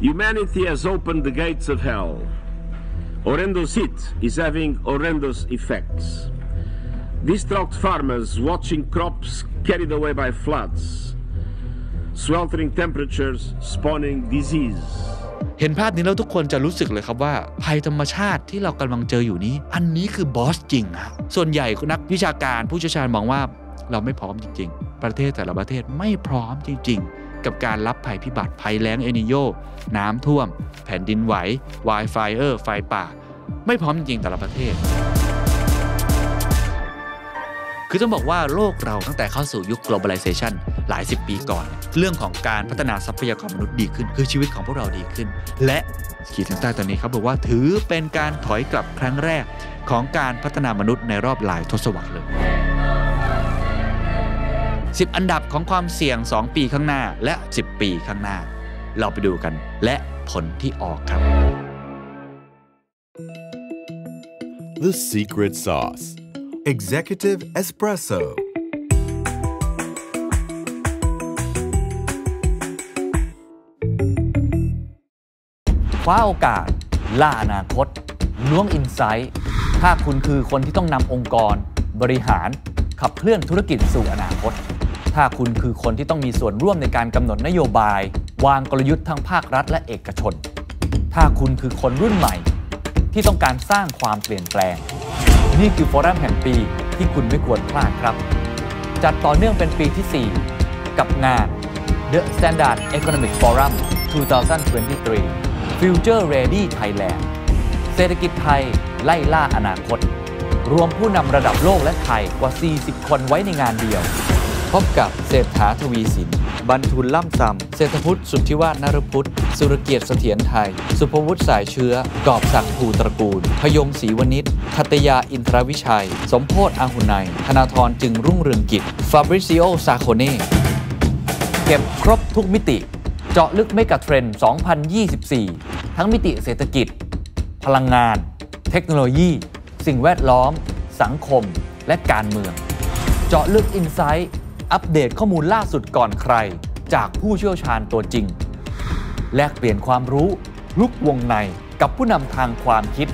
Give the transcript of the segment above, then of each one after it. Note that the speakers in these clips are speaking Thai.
Humanity has opened the gates of hell. Horrendous heat is having horrendous effects. Distraught farmers watching crops carried away by floods, sweltering temperatures spawning disease. เห็นภาพนี้แล้วทุกคนจะรู้สึกเลยครับว่า ภัยธรรมชาติที่เรากำลังเจออยู่นี้ อันนี้คือบอสจริงอะส่วนใหญ่นักวิชาการผู้เชี่ยวชาญมองว่า เราไม่พร้อมจริงๆ ประเทศแต่ละประเทศไม่พร้อมจริง ๆกับการรับภัยพิบัติภัยแล้ง เอนิโยน้ำท่วม แผ่นดินไหววายไฟเออร์ไฟป่า ไม่พร้อมจริงแต่ละประเทศ คือต้องบอกว่าโลกเราตั้งแต่เข้าสู่ยุค globalization หลายสิบปีก่อน เรื่องของการพัฒนาทรัพยากรมนุษย์ดีขึ้นคือชีวิตของพวกเราดีขึ้น และขีดเส้นใต้ตอนนี้ครับบอกว่าถือเป็นการถอยกลับครั้งแรกของการพัฒนามนุษย์ในรอบหลายทศวรรษเลย10 อันดับของความเสี่ยง 2 ปีข้างหน้าและ 10 ปีข้างหน้า เราไปดูกันและผลที่ออกครับ The Secret Sauce Executive Espresso คว้าโอกาส ล่าอนาคตล้วงอินไซต์ ถ้าคุณคือคนที่ต้องนำองค์กรบริหาร ขับเคลื่อนธุรกิจสู่อนาคตถ้าคุณคือคนที่ต้องมีส่วนร่วมในการกำหนดนโยบาย วางกลยุทธ์ทั้งภาครัฐและเอกชน ถ้าคุณคือคนรุ่นใหม่ที่ต้องการสร้างความเปลี่ยนแปลง นี่คือฟอรัมแห่งปีที่คุณไม่ควรพลาดครับ จัดต่อเนื่องเป็นปีที่ 4 กับงาน The Standard Economic Forum 2023 Future Ready Thailand เศรษฐกิจไทยไล่ล่าอนาคต รวมผู้นำระดับโลกและไทยกว่า 40 คนไว้ในงานเดียวพบกับเศรษฐาทวีสินบรรทุนล่ำซำ เศรษฐพุทธสุทธิวาฒนรพุทธ สุรเกียรติเสถียรไทย สุภวุฒิสายเชื้อ กอบศักดิ์ภูตระกูล พยงศรีวณิชทัตยาอินทรวิชัย สมโพศ์อาหุไน ธนาธรจึงรุ่งเรืองกิจฟาบริซิโอซาโคเน่เก็บครบทุกมิติ เจาะลึกไม่กับเทรนด์2024 ทั้งมิติเศรษฐกิจ พลังงาน เทคโนโลยี สิ่งแวดล้อม สังคม และการเมือง เจาะลึกอินไซต์อัปเดตข้อมูลล่าสุดก่อนใครจากผู้เชี่ยวชาญตัวจริง แลกเปลี่ยนความรู้ ลุกวงในกับผู้นำทางความคิด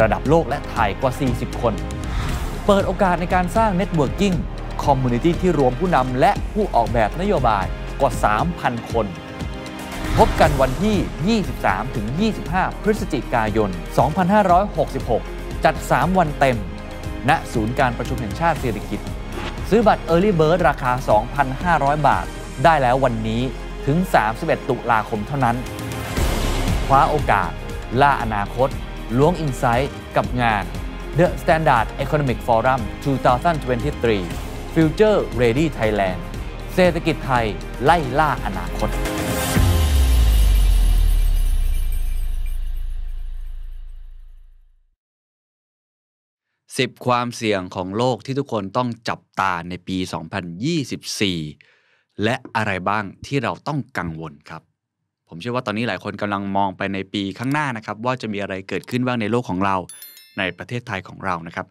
ระดับโลกและไทยกว่า 40 คน เปิดโอกาสในการสร้างเน็ตเวิร์กิ่งคอมมูนิตี้ที่รวมผู้นำและผู้ออกแบบนโยบายกว่า 3,000 คน พบกันวันที่ 23-25 พฤศจิกายน 2566 จัด 3 วันเต็ม ณศูนย์การประชุมแห่งชาติเศรษฐกิจซื้อบัตร Early Bird ราคา 2,500 บาท ได้แล้ววันนี้ ถึง31ตุลาคมเท่านั้น คว้าโอกาส ล่าอนาคตล้วงอินไซต์กับงาน The Standard Economic Forum 2023 Future Ready Thailand เศรษฐกิจไทยไล่ล่าอนาคต10 ความเสี่ยงของโลกที่ทุกคนต้องจับตาในปี 2024 และอะไรบ้างที่เราต้องกังวลครับ ผมเชื่อว่าตอนนี้หลายคนกำลังมองไปในปีข้างหน้านะครับว่าจะมีอะไรเกิดขึ้นบ้างในโลกของเราในประเทศไทยของเรานะครับ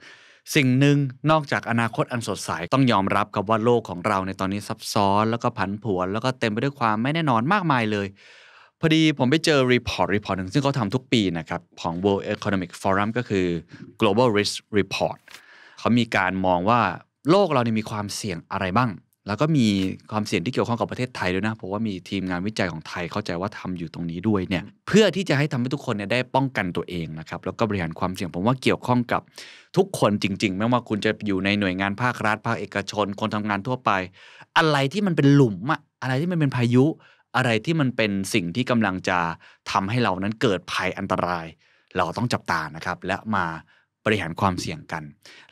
สิ่งหนึ่งนอกจากอนาคตอันสดใสต้องยอมรับกับว่าโลกของเราในตอนนี้ซับซ้อน แล้วก็ผันผวน แล้วก็เต็มไปด้วยความไม่แน่นอนมากมายเลยพอดีผมไปเจอรีพอร์ตรีพอร์ตหนึ่งซึ่งเขาทำทุกปีนะครับของ World Economic Forum ก็คือ Global Risk Report เขามีการมองว่าโลกเรานี่มีความเสี่ยงอะไรบ้าง แล้วก็มีความเสี่ยงที่เกี่ยวข้องกับประเทศไทยด้วยนะ เพราะว่ามีทีมงานวิจัยของไทยเข้าใจว่าทำอยู่ตรงนี้ด้วยเนี่ยเพื่อที่จะให้ทำให้ทุกคนเนี่ยได้ป้องกันตัวเองนะครับแล้วก็บริหารความเสี่ยงผมว่าเกี่ยวข้องกับทุกคนจริงๆ ไม่ว่าคุณจะอยู่ในหน่วยงานภาครัฐ ภาคเอกชน คนทำงานทั่วไป อะไรที่มันเป็นหลุมอะอะไรที่มันเป็นพายุอะไรที่มันเป็นสิ่งที่กำลังจะทำให้เรานั้นเกิดภัยอันตราย เราต้องจับตานะครับ และมาบริหารความเสี่ยงกัน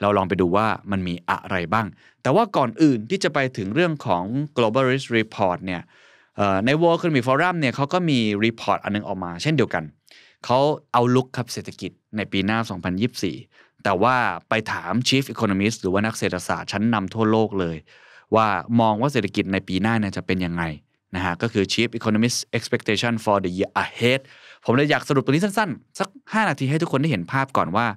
เราลองไปดูว่ามันมีอะไรบ้าง แต่ว่าก่อนอื่นที่จะไปถึงเรื่องของ global risk report เนี่ยใน World Economic Forum เนี่ยเขาก็มี report อันนึงออกมา เช่นเดียวกัน เขาเอาลุกครับเศรษฐกิจในปีหน้า 2024 แต่ว่าไปถาม Chief Economist หรือว่านักเศรษฐศาสตร์ชั้นนำทั่วโลกเลย ว่ามองว่าเศรษฐกิจในปีหน้าเนี่ยจะเป็นยังไงนะฮะ ก็คือ Chief Economist Expectation for the Year Ahead ผมเลยอยากสรุปตรงนี้สั้นๆ สัก 5 นาทีให้ทุกคนได้เห็นภาพก่อนว่า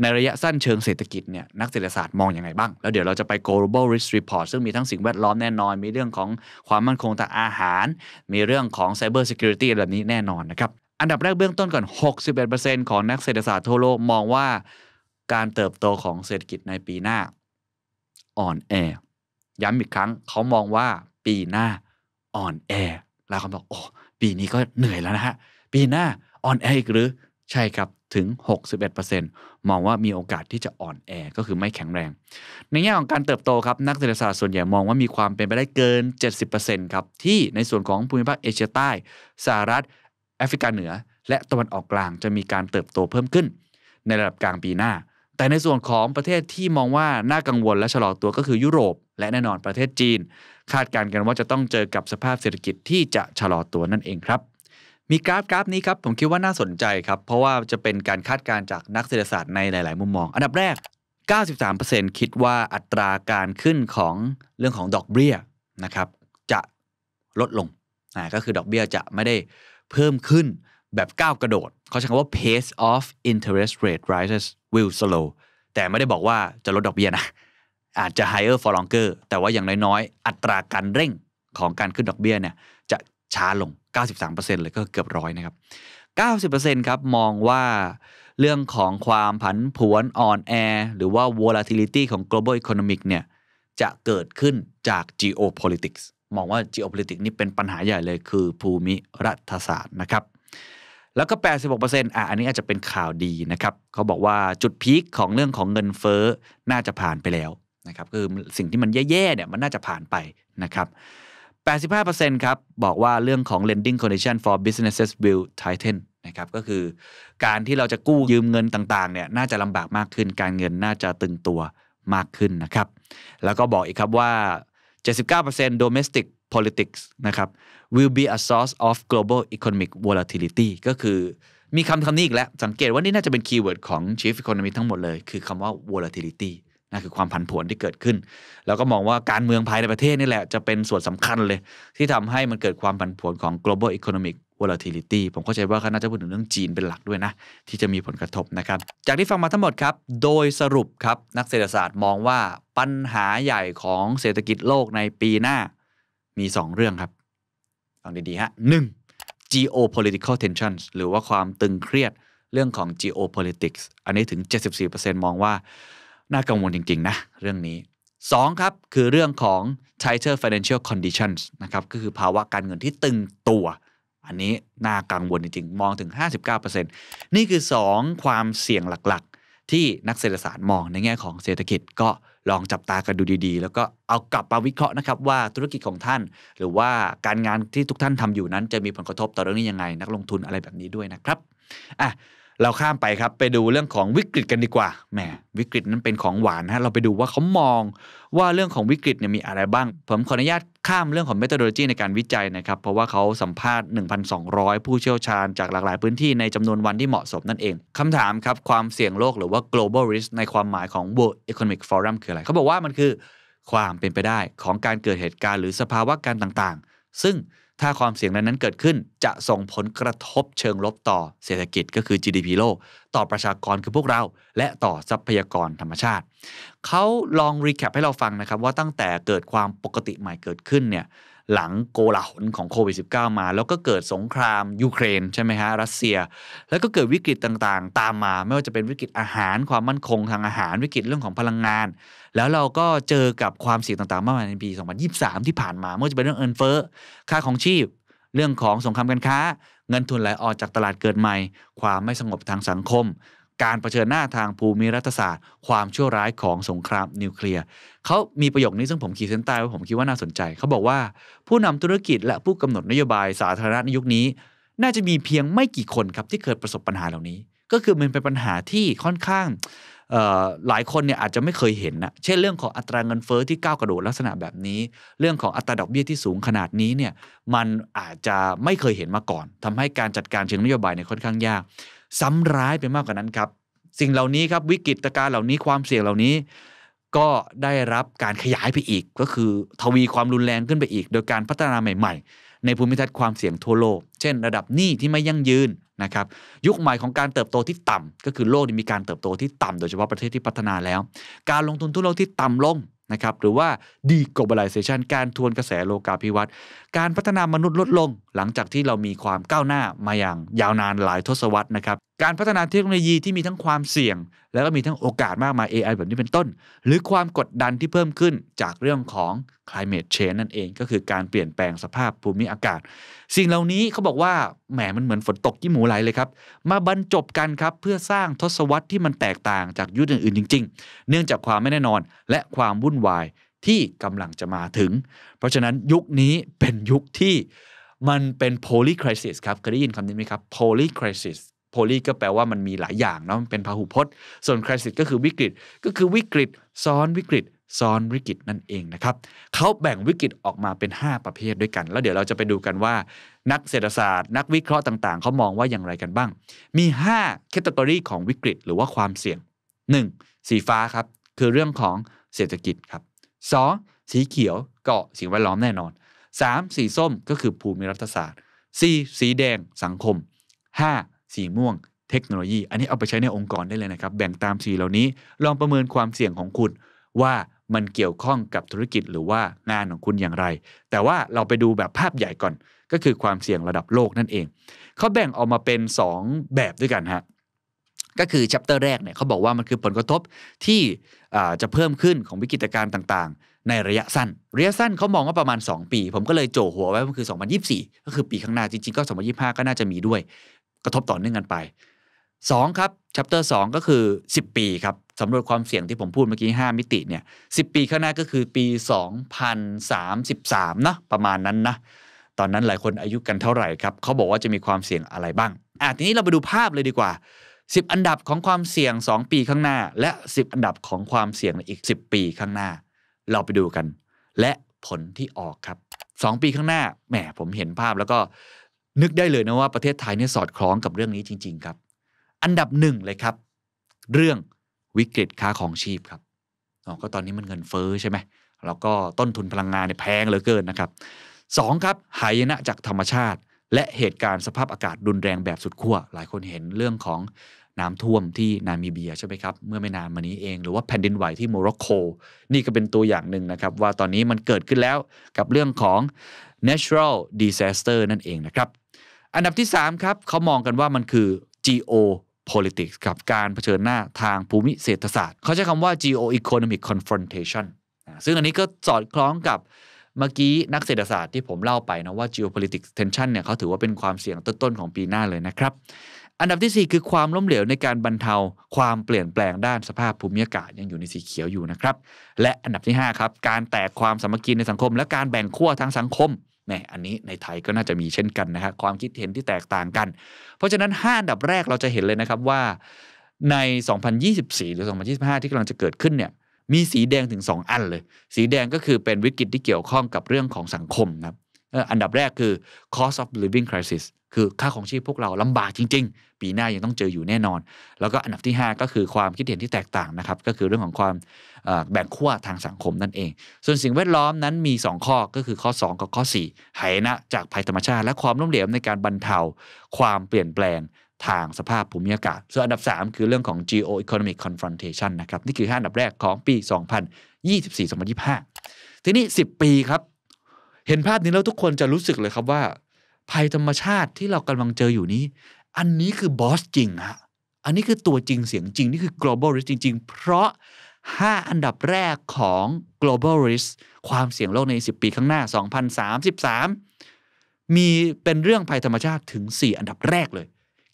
ในระยะสั้นเชิงเศรษฐกิจเนี่ยนักเศรษฐศาสตร์มองอยังไงบ้าง แล้วเดี๋ยวเราจะไป global risk report ซึ่งมีทั้งสิ่งแวดล้อมแน่นอนมีเรื่องของความมั่นคงทางอาหาร มีเรื่องของ cyber security แบบนี้แน่นอนนะครับ อันดับแรกเบื้องต้นก่อน61%ของนักเศรษฐศาสตร์ทั่วโลกมองว่าการเติบโตของเศรษฐกิจในปีหน้าอ่อนแอย้ำอีกครั้งเขามองว่าปีหน้าออนแอลาคนบอกโอ้ปีนี้ก็เหนื่อยแล้วนะฮะ ปีหน้าออนแออีกหรือใช่ครับถึง 61%มองว่ามีโอกาสที่จะอ่อนแอ ก็คือไม่แข็งแรงในแง่ของการเติบโตครับ นักเศรษฐศาสตร์ส่วนใหญ่มองว่ามีความเป็นไปได้เกิน 70%ครับที่ในส่วนของภูมิภาคเอเชียใต้สหรัฐแอฟริกาเหนือ และตะวันออกกลางจะมีการเติบโตเพิ่มขึ้น ในระดับกลางปีหน้า แต่ในส่วนของประเทศที่มองว่าน่ากังวลและชะลอตัวก็คือยุโรปและแน่นอนประเทศจีนคาดการณ์กันว่าจะต้องเจอกับสภาพเศรษฐกิจที่จะชะลอตัวนั่นเองครับมีกราฟกราฟนี้ครับผมคิดว่าน่าสนใจครับเพราะว่าจะเป็นการคาดการณ์จากนักเศรษฐศาสตร์ในหลาย ๆ มุมมอง อันดับแรก 93%คิดว่าอัตราการขึ้นของเรื่องของดอกเบี้ยนะครับจะลดลงนะก็คือดอกเบี้ยจะไม่ได้เพิ่มขึ้นแบบก้าวกระโดดเขาใช้คำว่า pace of interest rate rises will slow แต่ไม่ได้บอกว่าจะลดดอกเบี้ยนะอาจจะ higher for longer แต่ว่าอย่างน้อยๆ อัตราการเร่งของการขึ้นดอกเบี้ยเนี่ยจะช้าลง 93%เลยก็เกือบร้อยนะครับ 90%ครับ มองว่า เรื่องของความผันผวนอ่อนแอหรือว่า volatility ของ global economic เนี่ยจะเกิดขึ้นจาก geopolitics มองว่า geopolitics นี่เป็นปัญหาใหญ่เลยคือ ภูมิรัฐศาสตร์นะครับ แล้วก็ 86%อ่ะ อันนี้อาจจะเป็นข่าวดีนะครับ เขาบอกว่าจุดพีคของเรื่องของเงินเฟ้อน่าจะผ่านไปแล้วนะครับคือสิ่งที่มันแย่ๆเนี่ยมันน่าจะผ่านไปนะครับ85%ครับบอกว่าเรื่องของ lending condition for businesses will tighten นะครับก็คือการที่เราจะกู้ยืมเงินต่างๆเนี่ยน่าจะลำบากมากขึ้น การเงินน่าจะตึงตัวมากขึ้นนะครับแล้วก็บอกอีกครับว่า 79% domestic politics นะครับ will be a source of global economic volatility ก็คือมีคำคำนี้อีกแล้ว สังเกตว่านี่น่าจะเป็นคีย์เวิร์ดของ chief economist ทั้งหมดเลย คือคำว่า volatility นั่นคือความผันผวนที่เกิดขึ้น แล้วก็มองว่าการเมืองภายในประเทศนี่แหละ จะเป็นส่วนสำคัญเลย ที่ทำให้มันเกิดความผันผวนของ global economic volatility ผมเข้าใจว่าเขาน่าจะพูดถึงเรื่องจีนเป็นหลักด้วยนะ ที่จะมีผลกระทบนะครับ จากที่ฟังมาทั้งหมดครับ โดยสรุปครับ นักเศรษฐศาสตร์มองว่าปัญหาใหญ่ของเศรษฐกิจโลกในปีหน้ามี 2 เรื่องครับฟังดีๆฮะหนึ่ง geopolitical tensions หรือว่าความตึงเครียดเรื่องของ geopolitics อันนี้ถึง 74%มองว่าน่ากังวลจริงๆ นะ เรื่องนี้2ครับ คือเรื่องของ tighter financial conditions นะครับ ก็คือภาวะการเงินที่ตึงตัว อันนี้ น่ากังวลจริงๆ มองถึง 59%นี่คือ 2 ความเสี่ยงหลักๆ ที่นักเศรษฐศาสตร์มอง ในแง่ของเศรษฐกิจก็ลองจับตากันดูดีๆ แล้วก็เอากลับมาวิเคราะห์นะครับ ว่าธุรกิจของท่าน หรือว่าการงานที่ทุกท่านทำอยู่นั้น จะมีผลกระทบต่อเรื่องนี้ยังไงนักลงทุนอะไรแบบนี้ด้วยนะครับอ่ะเราข้ามไปครับ ไปดูเรื่องของวิกฤตกันดีกว่าแหมวิกฤตนั้นเป็นของหวานฮะเราไปดูว่าเขามองว่าเรื่องของวิกฤตเนี่ยมีอะไรบ้าง ผมขออนุญาตข้ามเรื่องของเมทริโ o จีในการวิจัยนะครับ เพราะว่าเขาสัมภาษณ์ 1,200 ผู้เชี่ยวชาญจากหลากหลายพื้นที่ในจำนวนวันที่เหมาะสมนั่นเองคำถามครับความเสี่ยงโลกหรือว่า global risk ในความหมายของ World Economic Forum คืออะไรเขาบอกว่ามันคือความเป็นไปได้ของการเกิดเหตุการณ์หรือสภาวะการต่างๆ ซึ่งถ้าความเสี่ยงนั้นเกิดขึ้นจะส่งผลกระทบเชิงลบต่อเศรษฐกิจก็คือ GDP โลกต่อประชากรคือพวกเรา และต่อทรัพยากรธรรมชาติ เขาลองรีแคปให้เราฟังนะครับ ว่าตั้งแต่เกิดความปกติใหม่เกิดขึ้นเนี่ยหลังโกลาหลของโควิด -19 มา แล้วก็เกิดสงครามยูเครน ใช่ไหมฮะรัสเซีย แล้วก็เกิดวิกฤตต่างๆ ตามมา ไม่ว่าจะเป็นวิกฤตอาหาร ความมั่นคงทางอาหารวิกฤตเรื่องของพลังงาน แล้วเราก็เจอกับความเสี่ยงต่างๆ มากมายในปี 2023 ที่ผ่านมาไม่ว่าจะเป็นเรื่องเอินเฟ้อค่าของชีพ เรื่องของสงครามการค้า เงินทุนไหลออกจากตลาดเกิดใหม่ ความไม่สงบทางสังคมการเผชิญหน้าทางภูมิรัฐศาสตร์ ความชั่วร้ายของสงครามนิวเคลียร์ เขามีประโยคนี้ ซึ่งผมขีดเส้นใต้ว่าผมคิดว่าน่าสนใจ เขาบอกว่าผู้นำธุรกิจและผู้กำหนดนโยบายสาธารณะในยุคนี้ น่าจะมีเพียงไม่กี่คนครับ ที่เคยประสบปัญหาเหล่านี้ ก็คือมันเป็นปัญหาที่ค่อนข้างหลายคนเนี่ยอาจจะไม่เคยเห็นนะเช่นเรื่องของอัตราเงินเฟอ้อที่ก้าวกระโดดลักษณะแบบนี้ เรื่องของอัตราดอกเบี้ยที่สูงขนาดนี้เนี่ยมันอาจจะไม่เคยเห็นมาก่อน ทำให้การจัดการเชิงนโยบายเนี่ยค่อนข้างยากซ้ำร้ายไปมากกว่านั้นครับ สิ่งเหล่านี้ครับวิกฤตการเหล่านี้ความเสี่ยงเหล่านี้ ก็ได้รับการขยายไปอีก ก็คือทวีความรุนแรงขึ้นไปอีก โดยการพัฒนาใหม่ ๆ ในภูมิทัศน์ความเสี่ยงทั่วโลกเช่น ระดับหนี้ที่ไม่ยั่งยืนนะครับยุคใหม่ของการเติบโตที่ต่ำ ก็คือโลกีมีการเติบโตที่ต่ำ โดยเฉพาะประเทศที่พัฒนาแล้ว การลงทุนทั่วโลกที่ต่ำลงนะครับหรือว่า deglobalization การทวนกระแสโลกาภิวัตน์การพัฒนามนุษย์ลดลง หลังจากที่เรามีความก้าวหน้ามาอย่างยาวนานหลายทศวรรษนะครับการพัฒนาเทคโนโลยีที่มีทั้งความเสี่ยง แล้วก็มีทั้งโอกาสมากมาย AI แบบนี้เป็นต้น หรือความกดดันที่เพิ่มขึ้นจากเรื่องของ climate change นั่นเอง ก็คือการเปลี่ยนแปลงสภาพภูมิอากาศ สิ่งเหล่านี้เขาบอกว่า แหมมันเหมือนฝนตกยี่หมูไหลเลยครับ มาบรรจบกันครับ เพื่อสร้างทศวรรษที่มันแตกต่างจากยุคอื่น ๆจริงๆ เนื่องจากความไม่แน่นอนและความวุ่นวายที่กำลังจะมาถึง เพราะฉะนั้นยุคนี้เป็นยุคที่มันเป็น poly crisis ครับเคยได้ยินคำนี้ไหมครับ poly crisis โพลีก็แปลว่ามันมีหลายอย่างเนาะเป็นพหุพจน์ ส่วนคราสิสก็คือวิกฤต ก็คือวิกฤตซ้อนวิกฤต ซ้อนวิกฤตนั่นเองนะครับ เขาแบ่งวิกฤตออกมาเป็น 5 ประเภทด้วยกัน แล้วเดี๋ยวเราจะไปดูกันว่า นักเศรษฐศาสตร์ นักวิเคราะห์ต่างๆเขามองว่าอย่างไรกันบ้าง มี5 c a ตต g o รีของวิกฤต หรือว่าความเสี่ยง 1. สีฟ้าครับคือเรื่องของเศรษฐกิจครับ 2. สีเขียวก็สิ่งแวดล้อมแน่นอน 3. สีส้มก็คือภูมิรัฐศาสตร์ 4. สีแดงสังคม 5. สีม่วงเทคโนโลยี อันนี้เอาไปใช้ในองค์กรได้เลยนะครับ แบ่งตามสีเหล่านี้ ลองประเมินความเสี่ยงของคุณ ว่ามันเกี่ยวข้องกับธุรกิจหรือว่างานของคุณอย่างไร แต่ว่าเราไปดูแบบภาพใหญ่ก่อน ก็คือความเสี่ยงระดับโลกนั่นเอง เขาแบ่งออกมาเป็น 2 แบบด้วยกันฮะ ก็คือชัปเตอร์แรกเนี่ยเขาบอกว่ามันคือผลกระทบที่จะเพิ่มขึ้นของวิกฤตการณ์ต่างๆ ในระยะสั้น ระยะสั้นเขามองว่าประมาณ 2 ปี ผมก็เลยโจหัวไว้กันคือ2024ก็คือปีข้างหน้าจริงๆก็2025ก็น่าจะมีด้วยกระทบต่อเนื่องกันไป2ครับชัปเตอร์สก็คือ 10 ปีครับสำรวจความเสี่ยงที่ผมพูดเมื่อกี้5มิติเนี่ย10 ปีข้างหน้าก็คือปี 2033นะประมาณนั้นนะ ตอนนั้นหลายคนอายุกันเท่าไหร่ครับเขาบอกว่าจะมีความเสี่ยงอะไรบ้างอ่ะทีนี้เราไปดูภาพเลยดีกว่า 10 อันดับของความเสี่ยง 2 ปีข้างหน้า และ 10 อันดับของความเสี่ยงในอีก 10 ปีข้างหน้า เราไปดูกัน และผลที่ออกครับ 2 ปีข้างหน้า แหมผมเห็นภาพแล้วก็นึกได้เลยนะว่าประเทศไทยเนี่ยสอดคล้องกับเรื่องนี้จริง ๆ ครับ อันดับหนึ่งเลยครับ เรื่องวิกฤตค่าของชีพครับก็ตอนนี้มันเงินเฟ้อใช่ไหมแล้วก็ต้นทุนพลังงานเนี่ยแพงเหลือเกินนะครับสองครับ หายนะจากธรรมชาติ และเหตุการณ์สภาพอากาศรุนแรงแบบสุดขั้วหลายคนเห็นเรื่องของน้ำท่วมที่นามิเบียใช่ไหมครับเมื่อไม่นานมานี้เองหรือว่าแผ่นดินไหวที่โมร็อกโกนี่ก็เป็นตัวอย่างหนึ่งนะครับ ว่าตอนนี้มันเกิดขึ้นแล้วกับเรื่องของ natural disaster นั่นเองนะครับอันดับที่ 3 ครับเขามองกันว่ามันคือ geo politics กับการเผชิญหน้าทางภูมิเศรษฐศาสตร์ เขาใช้คำว่า geo economic confrontation ซึ่งอันนี้ก็สอดคล้องกับเมื่อกี้นักเศรษฐศาสตร์ที่ผมเล่าไปนะว่า geopolitics tension เนี่ยเขาถือว่าเป็นความเสี่ยงต้นๆของปีหน้าเลยนะครับ อันดับที่ 4 คือความล้มเหลวในการบรรเทาความเปลี่ยนแปลงด้านสภาพภูมิอากาศยังอยู่ในสีเขียวอยู่นะครับและอันดับที่5ครับการแตกความสามัคคีในสังคมและการแบ่งขั้วทางสังคมนน่อันนี้ในไทยก็น่าจะมีเช่นกันนะครความคิดเห็นที่แตกต่างกัน เพราะฉะนั้น 5 อันดับแรกเราจะเห็นเลยนะครับว่าใน 2024 หรือ 2025 ที่กำลังจะเกิดขึ้นเนี่ย มีสีแดงถึง 2 อันเลย สีแดงก็คือเป็นวิกฤตที่เกี่ยวข้องกับเรื่องของสังคมครับอันดับแรกคือ cost of living crisis คือค่าของชีพพวกเราลำบากจริงๆ ปีหน้ายังต้องเจออยู่แน่นอน แล้วก็อันดับที่ 5 ก็คือความคิดเห็นที่แตกต่างนะครับ ก็คือเรื่องของความแบ่งขั้วทางสังคมนั่นเอง ส่วนสิ่งแวดล้อมนั้นมี 2 ข้อก็คือข้อ 2 กับข้อ4หายนะจากภัยธรรมชาติและความล้มเหลวในการบรรเทา ความเปลี่ยนแปลงทางสภาพภูมิอากาศ ส่วนอันดับ 3 คือเรื่องของ geo economic confrontation นะครับ นี่คือ5อันดับแรกของปี 2024-2025 ทีนี้ 10 ปีครับ เห็นภาพนี้แล้วทุกคนจะรู้สึกเลยครับว่าภัยธรรมชาติที่เรากำลังเจออยู่นี้ อันนี้คือบอสจริงฮะอันนี้คือตัวจริงเสียงจริง นี่คือ global risk จริง ๆ เพราะ 5 อันดับแรกของ global risk ความเสี่ยงโลกใน 10 ปีข้างหน้า 2033 มีเป็นเรื่องภัยธรรมชาติถึง 4 อันดับแรกเลย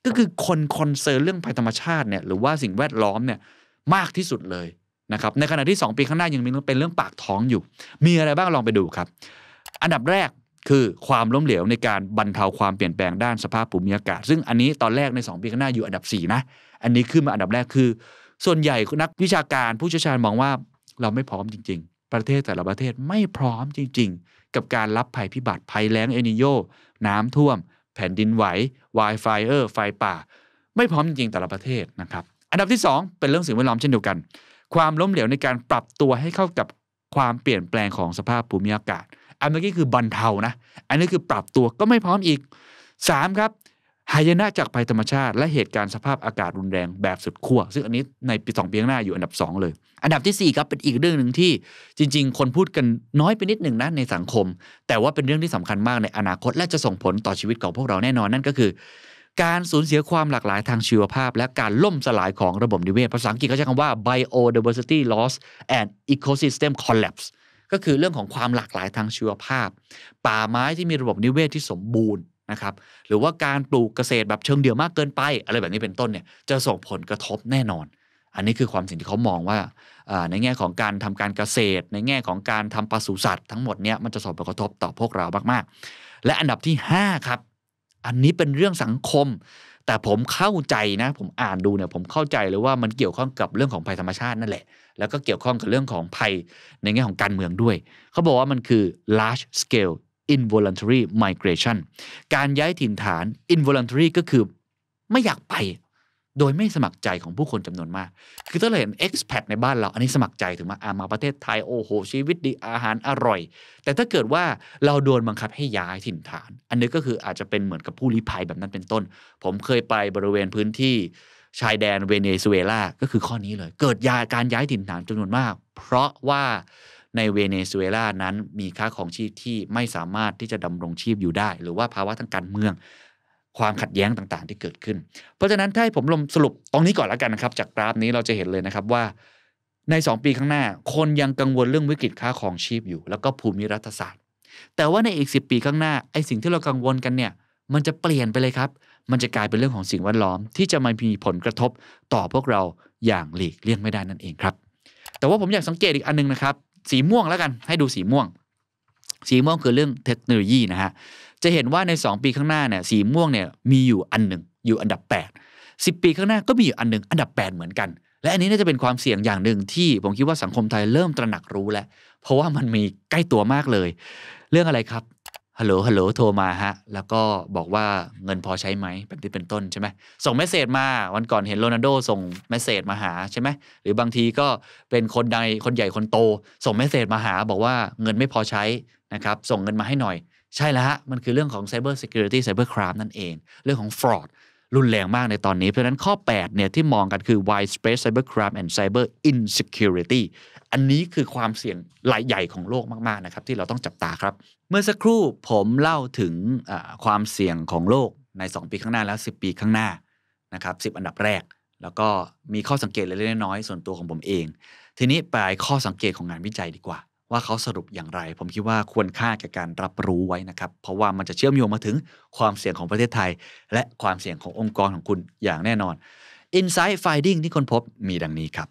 ก็คือคนคอนเซิร์นเรื่องภัยธรรมชาติเนี่ยหรือว่าสิ่งแวดล้อมเนี่ยมากที่สุดเลยนะครับในขณะที่ 2 ปีข้างหน้ายังมีเป็นเรื่องปากท้องอยู่ มีอะไรบ้างลองไปดูครับ อันดับแรกคือความล้มเหลวในการบรรเทาความเปลี่ยนแปลงด้านสภาพภูมิอากาศ ซึ่งอันนี้ตอนแรกใน 2 ปีข้างหน้าอยู่อันดับ4นะ อันนี้ขึ้นมาอันดับแรกคือ ส่วนใหญ่นักวิชาการผู้เชี่ยวชาญมองว่าเราไม่พร้อมจริงๆ ประเทศแต่ละประเทศไม่พร้อมจริงๆ กับการรับภัยพิบัติภัยแล้งเอนิโยน้ำท่วม แผ่นดินไหววายไฟเออร์ไฟป่า ไม่พร้อมจริงๆแต่ละประเทศนะครับอันดับที่ 2 เป็นเรื่องสิ่งแวดล้อมเช่นเดียวกัน ความล้มเหลวในการปรับตัวให้เข้ากับความเปลี่ยนแปลงของสภาพภูมิอากาศอันเมื่อกี้คือบรรเทานะ อันนี้คือปรับตัวก็ไม่พร้อมอีก 3 ครับหายนะจากภัยธรรมชาติและเหตุการณ์สภาพอากาศรุนแรงแบบสุดขั้ว ซึ่งอันนี้ในปีสองปีข้างหน้าอยู่อันดับ 2 เลย อันดับที่4ครับเป็นอีกเรื่องหนึ่งที่จริงๆ คนพูดกันน้อยไปนิดหนึ่งนะในสังคม แต่ว่าเป็นเรื่องที่สำคัญมากในอนาคตและจะส่งผลต่อชีวิตของพวกเราแน่นอนนั่นก็คือ การสูญเสียความหลากหลาย ทางชีวภาพ และการล่มสลายของระบบนิเวศภาษาอังกฤษเขาใช้คำว่า biodiversity loss and ecosystem collapse ก็คือเรื่องของความหลากหลายทางชีวภาพ ป่าไม้ที่มีระบบนิเวศที่สมบูรณ์นะครับ หรือว่าการปลูกเกษตรแบบเชิงเดี่ยวมากเกินไปอะไรแบบนี้เป็นต้นเนี่ยจะส่งผลกระทบแน่นอน อันนี้คือความสิ่งที่เขามองว่าในแง่ของการทำการเกษตร ในแง่ของการทำปศุสัตว์ทั้งหมดเนี่ยมันจะส่งผลกระทบต่อพวกเรามาก ๆ และอันดับที่5ครับอันนี้เป็นเรื่องสังคมแต่ผมเข้าใจนะผมอ่านดูเนี่ย ผมเข้าใจเลยว่ามันเกี่ยวข้องกับเรื่องของภัยธรรมชาตินั่นแหละ แล้วก็เกี่ยวข้องกับเรื่องของภัยในแง่ของการเมืองด้วย เขาบอกว่ามันคือ large scale involuntary migration การย้ายถิ่นฐาน involuntary ก็คือไม่อยากไปโดยไม่สมัครใจของผู้คนจำนวนมาก คือถ้าเราเห็นซ์แพดในบ้านเรา อันนี้สมัครใจถึงมาอามาประเทศไทย โอ้โห ชีวิตดีอาหารอร่อย แต่ถ้าเกิดว่าเราโดนบังคับให้ย้ายถิ่นฐาน อันนี้ก็คืออาจจะเป็นเหมือนกับผู้ลี้ภัยแบบนั้นเป็นต้น ผมเคยไปบริเวณพื้นที่ชายแดนเวเนซุเอลา ก็คือข้อนี้เลย เกิดยาการย้ายถิ่นฐานจำนวนมาก เพราะว่าในเวเนซุเอลานั้นมีค่าของชีพที่ไม่สามารถที่จะดำรงชีพอยู่ได้ หรือว่าภาวะทางการเมืองความขัดแย้งต่าง ๆที่เกิดขึ้น เพราะฉะนั้นถ้าให้ผมลมสรุปตรงนี้ก่อนแล้วกันนะครับ จากกราฟนี้เราจะเห็นเลยนะครับว่าใน 2 ปีข้างหน้า คนยังกังวลเรื่องวิกฤตค่าของชีพอยู่ แล้วก็ภูมิรัฐศาสตร์ แต่ว่าในอีก10 ปีข้างหน้าไอ้สิ่งที่เรากังวลกันเนี่ย มันจะเปลี่ยนไปเลยครับ มันจะกลายเป็นเรื่องของสิ่งแวดล้อม ที่จะมามีผลกระทบต่อพวกเราอย่างหลีกเลี่ยงไม่ได้นั่นเองครับ แต่ว่าผมอยากสังเกตอีกอันนึงนะครับ สีม่วงแล้วกันให้ดูสีม่วง สีม่วงคือเรื่องเทคโนโลยีนะฮะจะเห็นว่าใน 2 ปีข้างหน้าเนี่ยสีม่วงเนี่ยมีอยู่อันหนึ่งอยู่อันดับ 8 10 ปีข้างหน้าก็มีอยู่อันหนึ่งอันดับ 8 เหมือนกัน และอันนี้น่าจะเป็นความเสี่ยงอย่างหนึ่งที่ผมคิดว่าสังคมไทยเริ่มตระหนักรู้แล้วเพราะว่ามันมีใกล้ตัวมากเลย เรื่องอะไรครับฮัลโหลฮัลโหลโทรมาฮะแล้วก็บอกว่าเงินพอใช้ไหมแบบนี้เป็นต้นใช่ไหมส่งเมสเซจมา วันก่อนเห็นโรนัลโดส่งเมสเซจมาหาใช่ไหมหรือบางทีก็เป็นคนใดคนใหญ่คนโต ส่งเมสเซจมาหาบอกว่าเงินไม่พอใช้นะครับส่งเงินมาให้หน่อยใช่แล้วฮะ มันคือเรื่องของ Cyber Security Cyber Crime นั่นเอง เรื่องของ fraud รุนแรงมากในตอนนี้ เพราะนั้นข้อ8เนี่ยที่มองกันคือ widespread cyber crime and cyber insecurity อันนี้คือความเสี่ยงรายใหญ่ของโลกมาก ๆ นะครับ ที่เราต้องจับตาครับ เมื่อสักครู่ผมเล่าถึงความเสี่ยงของโลก ใน 2 ปีข้างหน้าแล้ว 10 ปีข้างหน้า นะครับ 10 อันดับแรก แล้วก็มีข้อสังเกตเล็กน้อยส่วนตัวของผมเอง ทีนี้ไปข้อสังเกตของงานวิจัยดีกว่าว่าเขาสรุปอย่างไร ผมคิดว่าควรค่าแก่การรับรู้ไว้นะครับ เพราะว่ามันจะเชื่อมโยงมาถึงความเสี่ยงของประเทศไทย และความเสี่ยงขององค์กรของคุณอย่างแน่นอน Insight Finding ที่คนพบมีดังนี้ครับ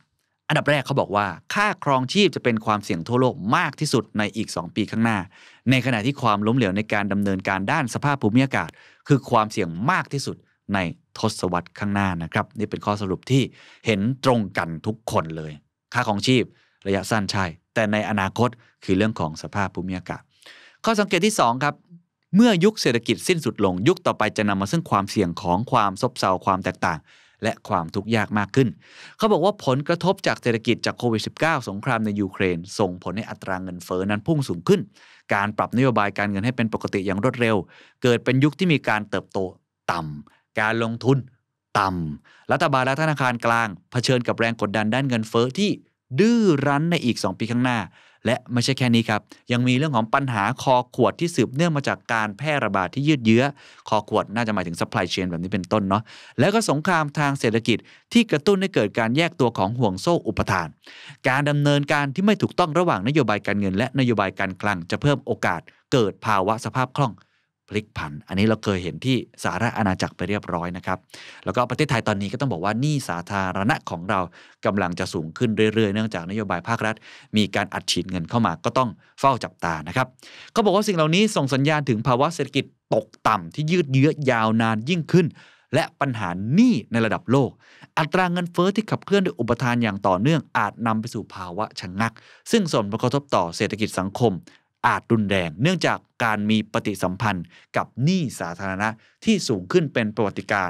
อันดับแรกเขาบอกว่า ค่าครองชีพจะเป็นความเสี่ยงทั่วโลกมากที่สุดในอีก 2 ปีข้างหน้า ในขณะที่ความล้มเหลวในการดำเนินการด้านสภาพภูมิอากาศ คือความเสี่ยงมากที่สุดในทศวรรษข้างหน้านะครับ นี่เป็นข้อสรุปที่เห็นตรงกันทุกคนเลย ค่าของชีพระยะสั้นใช่แต่ในอนาคตคือเรื่องของสภาพภูมิอากาศข้อสังเกตที่ 2 ครับ เมื่อยุคเศรษฐกิจสิ้นสุดลงยุคต่อไปจะนำมาซึ่งความเสี่ยงของความซบเซา ความแตกต่าง และความทุกข์ยากมากขึ้น เขาบอกว่าผลกระทบจากเศรษฐกิจจากโควิด -19 สงครามในยูเครน ส่งผลให้อัตรางเงินเฟอ้อนั้นพุ่งสูงขึ้น การปรับนโยบายการเงินให้เป็นปกติอย่างรวดเร็ว เกิดเป็นยุคที่มีการเติบโต ต่ำ การลงทุน ต่ำ รัฐบาลและธนาคารกลาง เผชิญกับแรงกดดันด้านเงินเฟอ้อที่ดื้อรั้นในอีก 2 ปีข้างหน้า และไม่ใช่แค่นี้ครับ ยังมีเรื่องของปัญหาคอขวดที่สืบเนื่องมาจากการแพร่ระบาดที่ยืดเยื้อ คอขวดน่าจะหมายถึง supply chain แบบนี้เป็นต้นเนาะแล้วก็สงครามทางเศรษฐกิจที่กระตุ้นให้เกิดการแยกตัวของห่วงโซ่อุปทาน การดำเนินการที่ไม่ถูกต้องระหว่างนโยบายการเงิน และนโยบายการคลัง จะเพิ่มโอกาสเกิดภาวะสภาพคล่องพลิกผัน อันนี้เราเคยเห็นที่สาระอาณาจักรไปเรียบร้อยนะครับ แล้วก็ประเทศไทยตอนนี้ก็ต้องบอกว่านี่สาธารณะของเรากำลังจะสูงขึ้นเรื่อยๆเนื่องจากนโยบายภาครัฐ มีการอัดฉีดเงินเข้ามา ก็ต้องเฝ้าจับตานะครับเขาบอกว่าสิ่งเหล่านี้ส่งสัญญาณถึงภาวะเศรษฐกิจตกต่ำ ที่ยืดเยื้อยาวนานยิ่งขึ้น และปัญหาหนี้ในระดับโลก อัตรางเงินเฟอ้อที่ขับเคลื่อนด้วยอุปทานอย่างต่อเนื่องอาจนำไปสู่ภาวะชะงงัก ซึ่งส่งผลกระทบต่อเศรษฐกิจสังคมอาจรุนแรงเนื่องจากการมีปฏิสัมพันธ์กับหนี้สาธารณะที่สูงขึ้นเป็นประวัติการ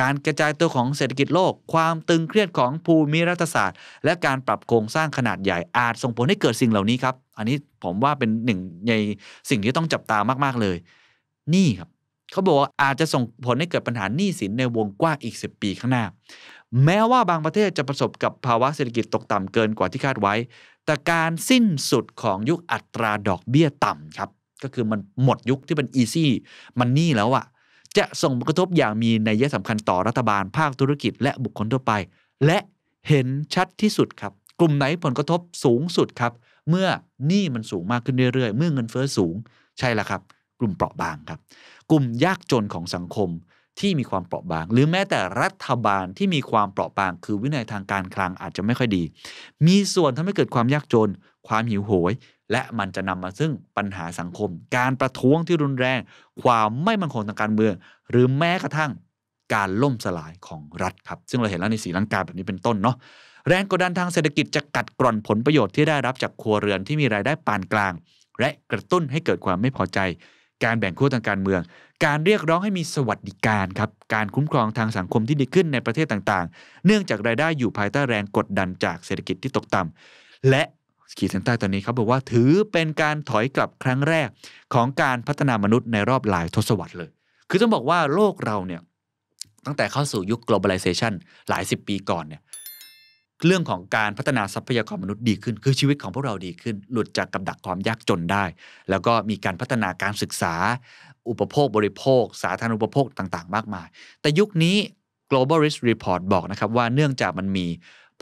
การกระจายตัวของเศรษฐกิจโลกความตึงเครียดของภูมิรัฐศาสตร์ และการปรับโครงสร้างขนาดใหญ่ อาจส่งผลให้เกิดสิ่งเหล่านี้ครับ อันนี้ผมว่าเป็นหนึ่งในสิ่งที่ต้องจับตามากๆเลย นี่ครับ เขาบอกว่าอาจจะส่งผลให้เกิดปัญหาหนี้สินในวงกว้างอีก10ปีข้างหน้า แม้ว่าบางประเทศจะประสบกับภาวะเศรษฐกิจตกต่ำเกินกว่าที่คาดไว้แต่การสิ้นสุดของยุคอัตราดอกเบี้ยต่ำครับ ก็คือมันหมดยุคที่เป็นอีซี่มันนี่แล้วอะจะส่งผลกระทบอย่างมีนัยสำคัญต่อรัฐบาลภาคธุรกิจและบุคคลทั่วไป และเห็นชัดที่สุดครับ กลุ่มไหนผลกระทบสูงสุดครับ เมื่อหนี้มันสูงมากขึ้นเรื่อยๆ เมื่อเงินเฟ้อสูงใช่ละครับ กลุ่มเปราะบางครับ กลุ่มยากจนของสังคมที่มีความเปราะบางหรือแม้แต่รัฐบาลที่มีความเปราะบาง คือวินัยทางการคลังอาจจะไม่ค่อยดี มีส่วนทำให้เกิดความยากจนความหิวโหย และมันจะนำมาซึ่งปัญหาสังคม การประท้วงที่รุนแรงความไม่มั่นคงทางการเมือง หรือแม้กระทั่ง การล่มสลายของรัฐครับ ซึ่งเราเห็นแล้วในสีลังกาแบบนี้เป็นต้นเนาะแรงกดดันทางเศรษฐกิจจะกัดกร่อนผลประโยชน์ที่ได้รับจากครัวเรือนที่มีรายได้ปานกลางและกระตุ้นให้เกิดความไม่พอใจการแบ่งขั้วทางการเมือง การเรียกร้องให้มีสวัสดิการครับ การคุ้มครองทางสังคมที่ดีขึ้นในประเทศต่างๆ เนื่องจากรายได้อยู่ภายใต้แรงกดดันจากเศรษฐกิจที่ตกต่ำและขีดเส้นใต้ตอนนี้ครับบอกว่าถือเป็นการถอยกลับครั้งแรกของการพัฒนามนุษย์ในรอบหลายทศวรรษเลย คือต้องบอกว่าโลกเราเนี่ยตั้งแต่เข้าสู่ยุค globalization หลายสิบปีก่อนเนี่ยเรื่องของการพัฒนาทรัพยากรมนุษย์ดีขึ้น คือชีวิตของพวกเราดีขึ้น หลุดจากกับดักความยากจนได้ แล้วก็มีการพัฒนาการศึกษา อุปโภคบริโภค สาธารณูปโภคต่างๆ มากมาย แต่ยุคนี้ global risk report บอกนะครับว่าเนื่องจากมันมี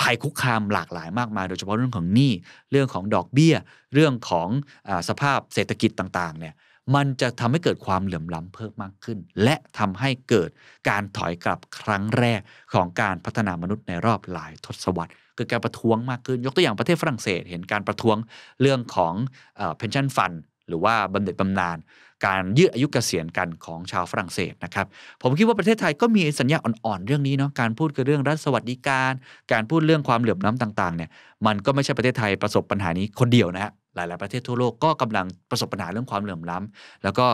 ภัยคุกคามหลากหลายมากมายโดยเฉพาะเรื่องของหนี้เรื่องของดอกเบี้ยเรื่องของอสภาพเศรษฐกิจต่างๆเนี่ยมันจะทำให้เกิดความเหลื่อมล้ำเพิ่มมากขึ้น และทำให้เกิดการถอยกลับครั้งแรกของการพัฒนามนุษย์ในรอบหลายทศวรรษเกิดการประท้วงมากขึ้น ยกตัวอย่างประเทศฝรั่งเศสเห็นการประท้วงเรื่องของเพนชั่นฟันหรือว่าบำเหน็จบำนาญการยืดอายุเกษียณกันของชาวฝรั่งเศสนะครับ ผมคิดว่าประเทศไทยก็มีสัญญาอ่อน ๆ เรื่องนี้เนาะการพูดกับเรื่องรัฐสวัสดิการ การพูดเรื่องความเหลื่อมล้าต่างๆเนี่ยมันก็ไม่ใช่ประเทศไทยประสบปัญหานี้คนเดียวนะฮะหลายๆประเทศทั่วโลกก็กำลังประสบปัญหาเรื่องความเหลื่อมล้ำ แล้วก็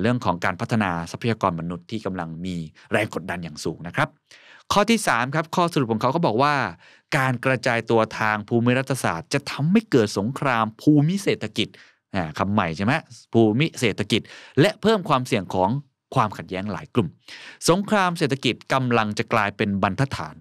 เรื่องของการพัฒนาทรัพยากรมนุษย์ที่กำลังมีแรงกดดันอย่างสูงนะครับ ข้อที่3ครับข้อสรุปของเขาก็บอกว่า การกระจายตัวทางภูมิรัฐศาสตร์จะทำให้เกิดสงครามภูมิเศรษฐกิจคำใหม่ใช่ไหมภูมิเศรษฐกิจ และเพิ่มความเสี่ยงของความขัดแย้งหลายกลุ่ม สงครามเศรษฐกิจกำลังจะกลายเป็นบรรทัดฐาน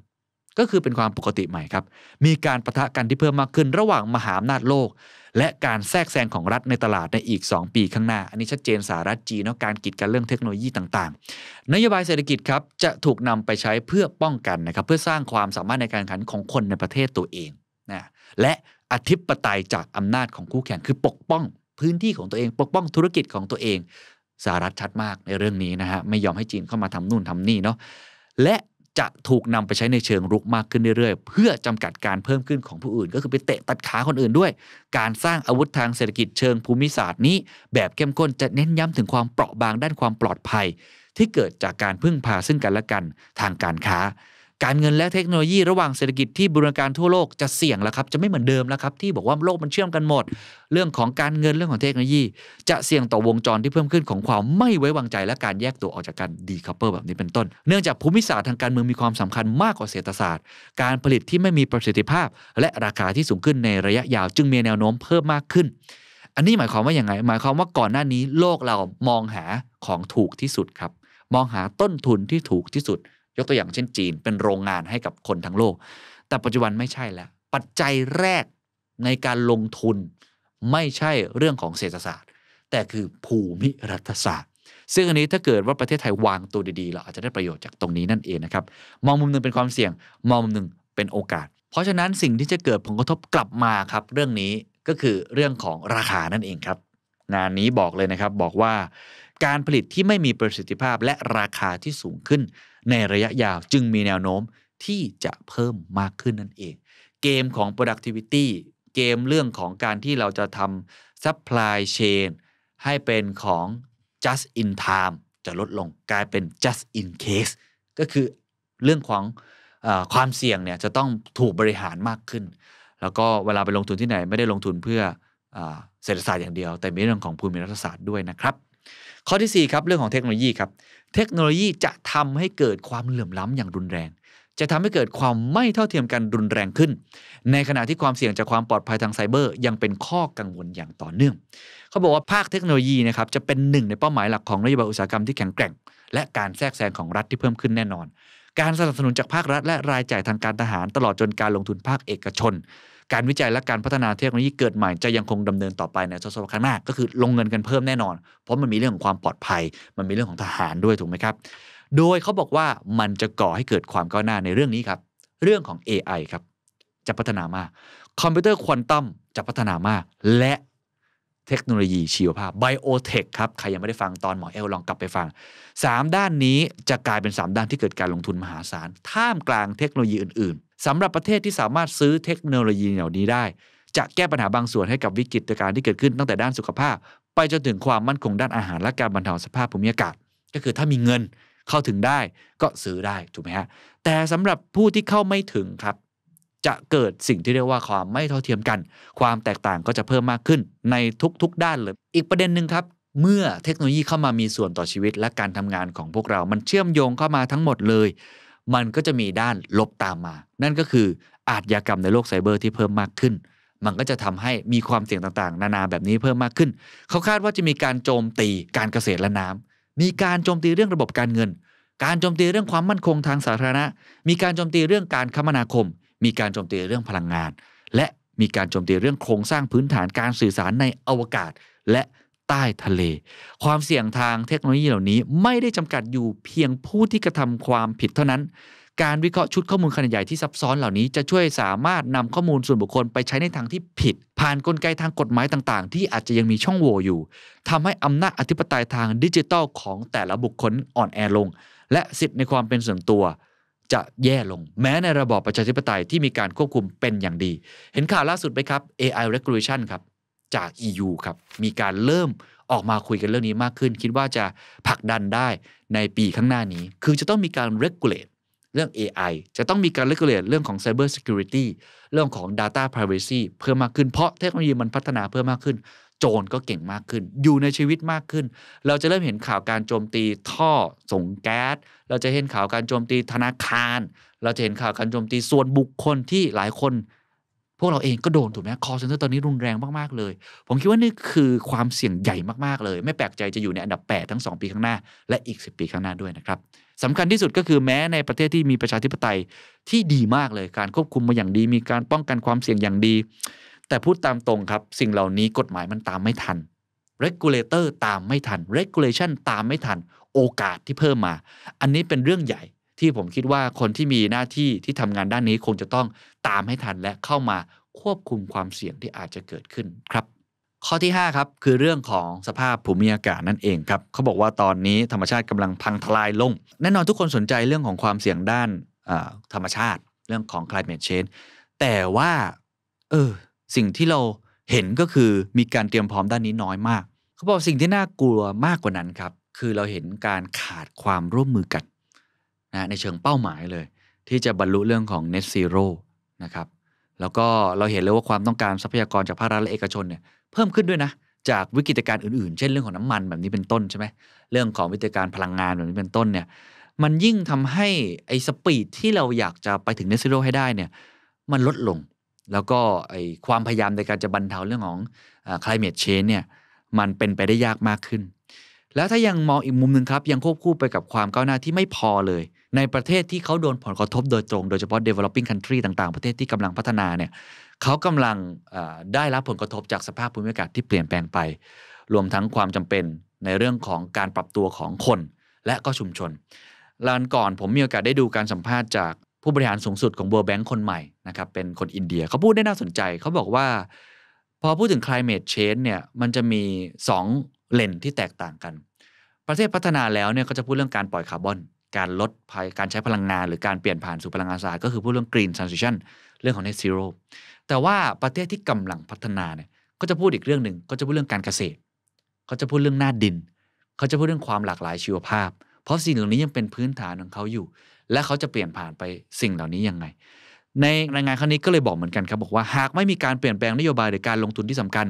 ก็คือเป็นความปกติใหม่ครับ มีการประทะกันที่เพิ่มมากขึ้น ระหว่างมหาอำนาจโลก และการแทรกแซงของรัฐในตลาด ในอีก 2 ปีข้างหน้า อันนี้ชัดเจนสหรัฐจีนการกีดกันเรื่องเทคโนโลยีต่างๆนโยบายเศรษฐกิจครับจะถูกนำไปใช้เพื่อป้องกันนะครับเพื่อสร้างความสามารถในการแข่งขันของคนในประเทศตัวเองนะและอธิปไตยจากอำนาจของคู่แข่งคือปกป้องพื้นที่ของตัวเองปกป้องธุรกิจของตัวเองสหรัฐชัดมากในเรื่องนี้นะฮะไม่ยอมให้จีนเข้ามาทำนู่นทำนี่เนาะและจะถูกนำไปใช้ในเชิงรุกมากขึ้นเรื่อยๆ เพื่อจำกัดการเพิ่มขึ้นของผู้อื่น ก็คือไปเตะตัดขาคนอื่นด้วย การสร้างอาวุธทางเศรษฐกิจเชิงภูมิศาสตร์นี้แบบเข้มข้นจะเน้นย้ำถึงความเปราะบางด้านความปลอดภัย ที่เกิดจากการพึ่งพาซึ่งกันและกันทางการค้าการเงินและเทคโนโลยีระหว่างเศรษฐกิจที่บูรณาการทั่วโลกจะเสี่ยงแล้วครับจะไม่เหมือนเดิมแล้วครับที่บอกว่าโลกมันเชื่อมกันหมด เรื่องของการเงินเรื่องของเทคโนโลยี จะเสี่ยงต่อวงจรที่เพิ่มขึ้นของความไม่ไว้วางใจและการแยกตัวออกจากกันดีคัพเปอร์แบบนี้เป็นต้น เนื่องจากภูมิศาสตร์ทางการเมืองมีความสำคัญมากกว่าเศรษฐศาสตร์ การผลิตที่ไม่มีประสิทธิภาพ และราคาที่สูงขึ้นในระยะยาวจึงมีแนวโน้มเพิ่มมากขึ้น อันนี้หมายความว่าอย่างไง หมายความว่าก่อนหน้านี้โลกเรามองหาของถูกที่สุดครับมองหาต้นทุนที่ถูกที่สุดยกตัวอย่างเช่นจีนเป็นโรงงานให้กับคนทั้งโลก แต่ปัจจุบันไม่ใช่แล้ว ปัจจัยแรกในการลงทุน ไม่ใช่เรื่องของเศรษฐศาสตร์ แต่คือภูมิรัฐศาสตร์ซึ่งอันนี้ถ้าเกิดว่าประเทศไทยวางตัวดีๆเราอาจจะได้ประโยชน์จากตรงนี้นั่นเองนะครับ มองมุมหนึ่งเป็นความเสี่ยงมองมุมหนึ่งเป็นโอกาส เพราะฉะนั้นสิ่งที่จะเกิดผลกระทบกลับมาครับ เรื่องนี้ก็คือเรื่องของราคานั่นเองครับงานนี้บอกเลยนะครับบอกว่าการผลิตที่ไม่มีประสิทธิภาพและราคาที่สูงขึ้นในระยะยาว จึงมีแนวโน้มที่จะเพิ่มมากขึ้นนั่นเอง เกมของ productivity เกมเรื่องของการที่เราจะทำ supply chain ให้เป็นของ just in time จะลดลงกลายเป็น just in case ก็คือเรื่องของอความเสี่ยงเนี่ยจะต้องถูกบริหารมากขึ้น แล้วก็เวลาไปลงทุนที่ไหนไม่ได้ลงทุนเพื่อเศรษฐศาสตร์อย่างเดียว แต่มีเรื่องของภูมิรัฐศาสตร์ด้วยนะครับข้อที่4ครับเรื่องของเทคโนโลยีครับ เทคโนโลยีจะทำให้เกิดความเหลื่อมล้ำอย่างรุนแรง จะทำให้เกิดความไม่เท่าเทียมกันรุนแรงขึ้น ในขณะที่ความเสี่ยงจากความปลอดภัยทางไซเบอร์ยังเป็นข้อกังวลอย่างต่อเนื่อง เขาบอกว่าภาคเทคโนโลยีนะครับจะเป็นหนึ่งในเป้าหมายหลักของนโยบายอุตสาหกรรมที่แข็งแกร่งและการแทรกแซงของรัฐที่เพิ่มขึ้นแน่นอน การสนับสนุนจากภาครัฐและรายจ่ายทางการทหารตลอดจนการลงทุนภาคเอกชนการวิจัยและการพัฒนาเทคโนโลยีเกิดใหม่จะยังคงดำเนินต่อไปในทศวรรษข้างหน้าก็คือลงเงินกันเพิ่มแน่นอน เพราะมันมีเรื่องของความปลอดภัย มันมีเรื่องของทหารด้วยถูกไหมครับ โดยเขาบอกว่ามันจะก่อให้เกิดความก้าวหน้าในเรื่องนี้ครับ เรื่องของ AI ครับ จะพัฒนามากคอมพิวเตอร์ควอนตัมจะพัฒนามากและเทคโนโลยีชีวภาพไบโอเทคครับใครยังไม่ได้ฟังตอนหมอเอลลองกลับไปฟัง 3 ด้านนี้จะกลายเป็น 3 ด้านที่เกิดการลงทุนมหาศาลท่ามกลางเทคโนโลยีอื่นๆสำหรับประเทศที่สามารถซื้อเทคโนโลยีเหล่านี้ได้ จะแก้ปัญหาบางส่วนให้กับวิกฤตการณ์ที่เกิดขึ้นตั้งแต่ด้านสุขภาพ ไปจนถึงความมั่นคงด้านอาหารและการบรรเทาสภาพภูมิอากาศ ก็คือถ้ามีเงินเข้าถึงได้ก็ซื้อได้ ถูกไหมฮะ แต่สำหรับผู้ที่เข้าไม่ถึงครับ จะเกิดสิ่งที่เรียกว่าความไม่เท่าเทียมกัน ความแตกต่างก็จะเพิ่มมากขึ้น ในทุก ๆ ด้านเลย อีกประเด็นหนึ่งครับเมื่อเทคโนโลยีเข้ามามีส่วนต่อชีวิต และการทำงานของพวกเรา มันเชื่อมโยงเข้ามาทั้งหมดเลยมันก็จะมีด้านลบตามมา นั่นก็คือ อาชญากรรมในโลกไซเบอร์ที่เพิ่มมากขึ้น มันก็จะทำให้มีความเสี่ยงต่าง ๆ นานาแบบนี้เพิ่มมากขึ้น เขาคาดว่าจะมีการโจมตีการเกษตรและน้ำ มีการโจมตีเรื่องระบบการเงิน การโจมตีเรื่องความมั่นคงทางสาธารณะ มีการโจมตีเรื่องการคมนาคม มีการโจมตีเรื่องพลังงาน และมีการโจมตีเรื่องโครงสร้างพื้นฐานการสื่อสารในอวกาศ และใต้ทะเล ความเสี่ยงทางเทคโนโลยีเหล่านี้ไม่ได้จำกัดอยู่เพียงผู้ที่กระทำความผิดเท่านั้น การวิเคราะห์ชุดข้อมูลขนาดใหญ่ที่ซับซ้อนเหล่านี้จะช่วยสามารถนำข้อมูลส่วนบุคคล ไปใช้ในทางที่ผิด ผ่านนกลไกทางกฎหมายต่างๆ ที่อาจจะยังมีช่องโหว่อยู่ ทำให้อำนาจอธิปไตยทางดิจิทัลของแต่ละบุคคลอ่อนแอลงและสิทธิในความเป็นส่วนตัวจะแย่ลง แม้ในระบอบประชาธิปไตยที่มีการควบคุมเป็นอย่างดี เห็นข่าวล่าสุดไหมครับ AI regulation ครับจาก EU ครับ มีการเริ่มออกมาคุยกันเรื่องนี้มากขึ้น คิดว่าจะผลักดันได้ในปีข้างหน้านี้ คือจะต้องมีการ regulate เรื่อง AI จะต้องมีการ regulate เรื่องของ cyber security เรื่องของ data privacy เพิ่มมากขึ้นเพราะเทคโนโลยีมันพัฒนาเพิ่มมากขึ้น โจรก็เก่งมากขึ้น อยู่ในชีวิตมากขึ้น เราจะเริ่มเห็นข่าวการโจมตีท่อส่งแก๊สเราจะเห็นข่าวการโจมตีธนาคาร เราจะเห็นข่าวการโจมตีส่วนบุคคลที่หลายคนพวกเราเองก็โดนถูกไหมคอเซนเตอร์ตอนนี้รุนแรงมาก ๆ เลย ผมคิดว่านี่คือความเสี่ยงใหญ่มาก ๆ เลย ไม่แปลกใจจะอยู่ในอันดับ 8 ทั้ง 2 ปีข้างหน้า และอีก 10 ปีข้างหน้าด้วยนะครับสำคัญที่สุดก็คือแม้ในประเทศที่มีประชาธิปไตยที่ดีมากเลยการควบคุมมาอย่างดี มีการป้องกันความเสี่ยงอย่างดี แต่พูดตามตรงครับสิ่งเหล่านี้กฎหมายมันตามไม่ทัน regulator ตามไม่ทัน regulation ตามไม่ทันโอกาสที่เพิ่มมา อันนี้เป็นเรื่องใหญ่ที่ผมคิดว่าคนที่มีหน้าที่ที่ทำงานด้านนี้คงจะต้องตามให้ทันและเข้ามาควบคุมความเสี่ยงที่อาจจะเกิดขึ้นครับ ข้อที่ 5ครับคือเรื่องของสภาพภูมิอากาศนั่นเองครับเขาบอกว่าตอนนี้ธรรมชาติกำลังพังทลายลงแน่นอนทุกคนสนใจเรื่องของความเสี่ยงด้านธรรมชาติเรื่องของ climate change แต่ว่าเออสิ่งที่เราเห็นก็คือมีการเตรียมพร้อมด้านนี้น้อยมากเขาบอกสิ่งที่น่ากลัวมากกว่านั้นครับคือเราเห็นการขาดความร่วมมือกันนะในเชิงเป้าหมายเลย ที่จะบรรลุเรื่องของ net zero นะครับแล้วก็เราเห็นเลยว่าความต้องการทรัพยากรจากภาครัฐและเอกชนเนี่ยเพิ่มขึ้นด้วยนะ จากวิกฤตการณ์อื่นๆ เช่นเรื่องของน้ำมันแบบนี้เป็นต้นใช่ไหมเรื่องของวิกฤตการพลังงานแบบนี้เป็นต้นเนี่ยมันยิ่งทำให้ไอ้สปีดที่เราอยากจะไปถึงเนสซิโรให้ได้เนี่ยมันลดลง แล้วก็ไอ้ความพยายามในการจะบรรเทาเรื่องของ climate change เนี่ยมันเป็นไปได้ยากมากขึ้นแล้วถ้ายังมองอีกมุมหนึ่งครับ ยังควบคู่ไปกับความก้าวหน้าที่ไม่พอเลย ในประเทศที่เขาโดนผลกระทบโดยตรง โดยเฉพาะ developing country ต่างๆ ประเทศที่กำลังพัฒนาเนี่ยเขากำลังได้รับผลกระทบจากสภาพภูมิอากาศที่เปลี่ยนแปลงไป รวมทั้งความจำเป็นในเรื่องของการปรับตัวของคนและก็ชุมชนลานก่อนผมมีโอกาสได้ดูการสัมภาษณ์จากผู้บริหารสูงสุดของ World Bank คนใหม่นะครับเป็นคนอินเดียเขาพูดได้น่าสนใจเขาบอกว่า พอพูดถึง climate change เนี่ยมันจะมี 2เลนที่แตกต่างกัน ประเทศพัฒนาแล้วเนี่ยก็จะพูดเรื่องการปล่อยคาร์บอน การลดภัยการใช้พลังงาน หรือการเปลี่ยนผ่านสู่พลังงานสะอาดก็คือพูดเรื่องกรีนทราน n ิชันเรื่องของ net zero แต่ว่าประเทศที่กำลังพัฒนาเนี่ยก็จะพูดอีกเรื่องหนึ่งก็จะพูดเรื่องการเกษตรเขาจะพูดเรื่องหน้าดินเขาจะพูดเรื่องความหลากหลายชีวภาพ เพราะสิ่งเหล่านี้ยังเป็นพื้นฐานของเขาอยู่และเขาจะเปลี่ยนผ่านไปสิ่งเหล่านี้ยังไงในรายงานครั้งนี้ก็เลยบอกเหมือนกันครับ บอกว่าหากไม่มีการเปลี่ยนแปลงนโยบายหรือการลงทุนที่สำคัญ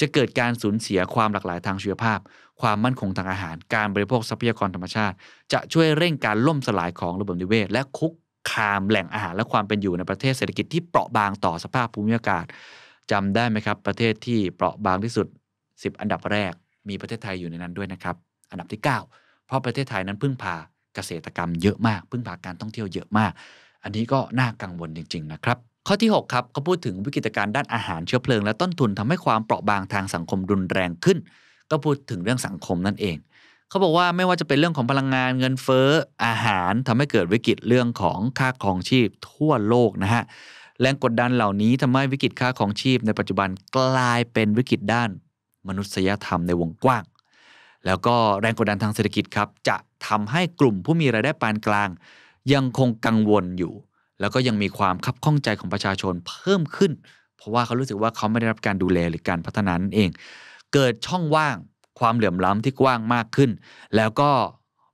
จะเกิดการสูญเสียความหลากหลายทางชีวภาพ ความมั่นคงทางอาหารการบริโภคทรัพยากรธรรมชาติ จะช่วยเร่งการล่มสลายของระบบนิเวศ และคุกคามแหล่งอาหารและความเป็นอยู่ในประเทศเศรษฐกิจที่เปราะบางต่อสภาพภูมิอากาศจำได้ไหมครับประเทศที่เปราะบางที่สุด 10 อันดับแรกมีประเทศไทยอยู่ในนั้นด้วยนะครับอันดับที่9เพราะประเทศไทยนั้นพึ่งพาเกษตรกรรมเยอะมากพึ่งพาการท่องเที่ยวเยอะมากอันนี้ก็น่ากังวลจริง ๆ นะครับข้อที่ 6 ครับเขาพูดถึงวิกฤตการณ์ด้านอาหารเชื้อเพลิงและต้นทุนทำให้ความเปราะบางทางสังคมรุนแรงขึ้น ก็พูดถึงเรื่องสังคมนั่นเอง เขาบอกว่าไม่ว่าจะเป็นเรื่องของพลังงานเงินเฟ้ออาหารทำให้เกิดวิกฤตเรื่องของค่าครองชีพทั่วโลกนะฮะแรงกดดันเหล่านี้ทำให้วิกฤตค่าครองชีพ ในปัจจุบันกลายเป็นวิกฤตด้าน มนุษยธรรมในวงกว้าง แล้วก็แรงกดดันทางเศรษฐกิจครับจะทำให้กลุ่มผู้มีรายได้ปานกลางยังคงกังวลอยู่ แล้วก็ยังมีความคับข้องใจของประชาชนเพิ่มขึ้น เพราะว่าเขารู้สึกว่าเขาไม่ได้รับการดูแลหรือการพัฒนานั่นเอง เกิดช่องว่างความเหลื่อมล้ำที่กว้างมากขึ้น แล้วก็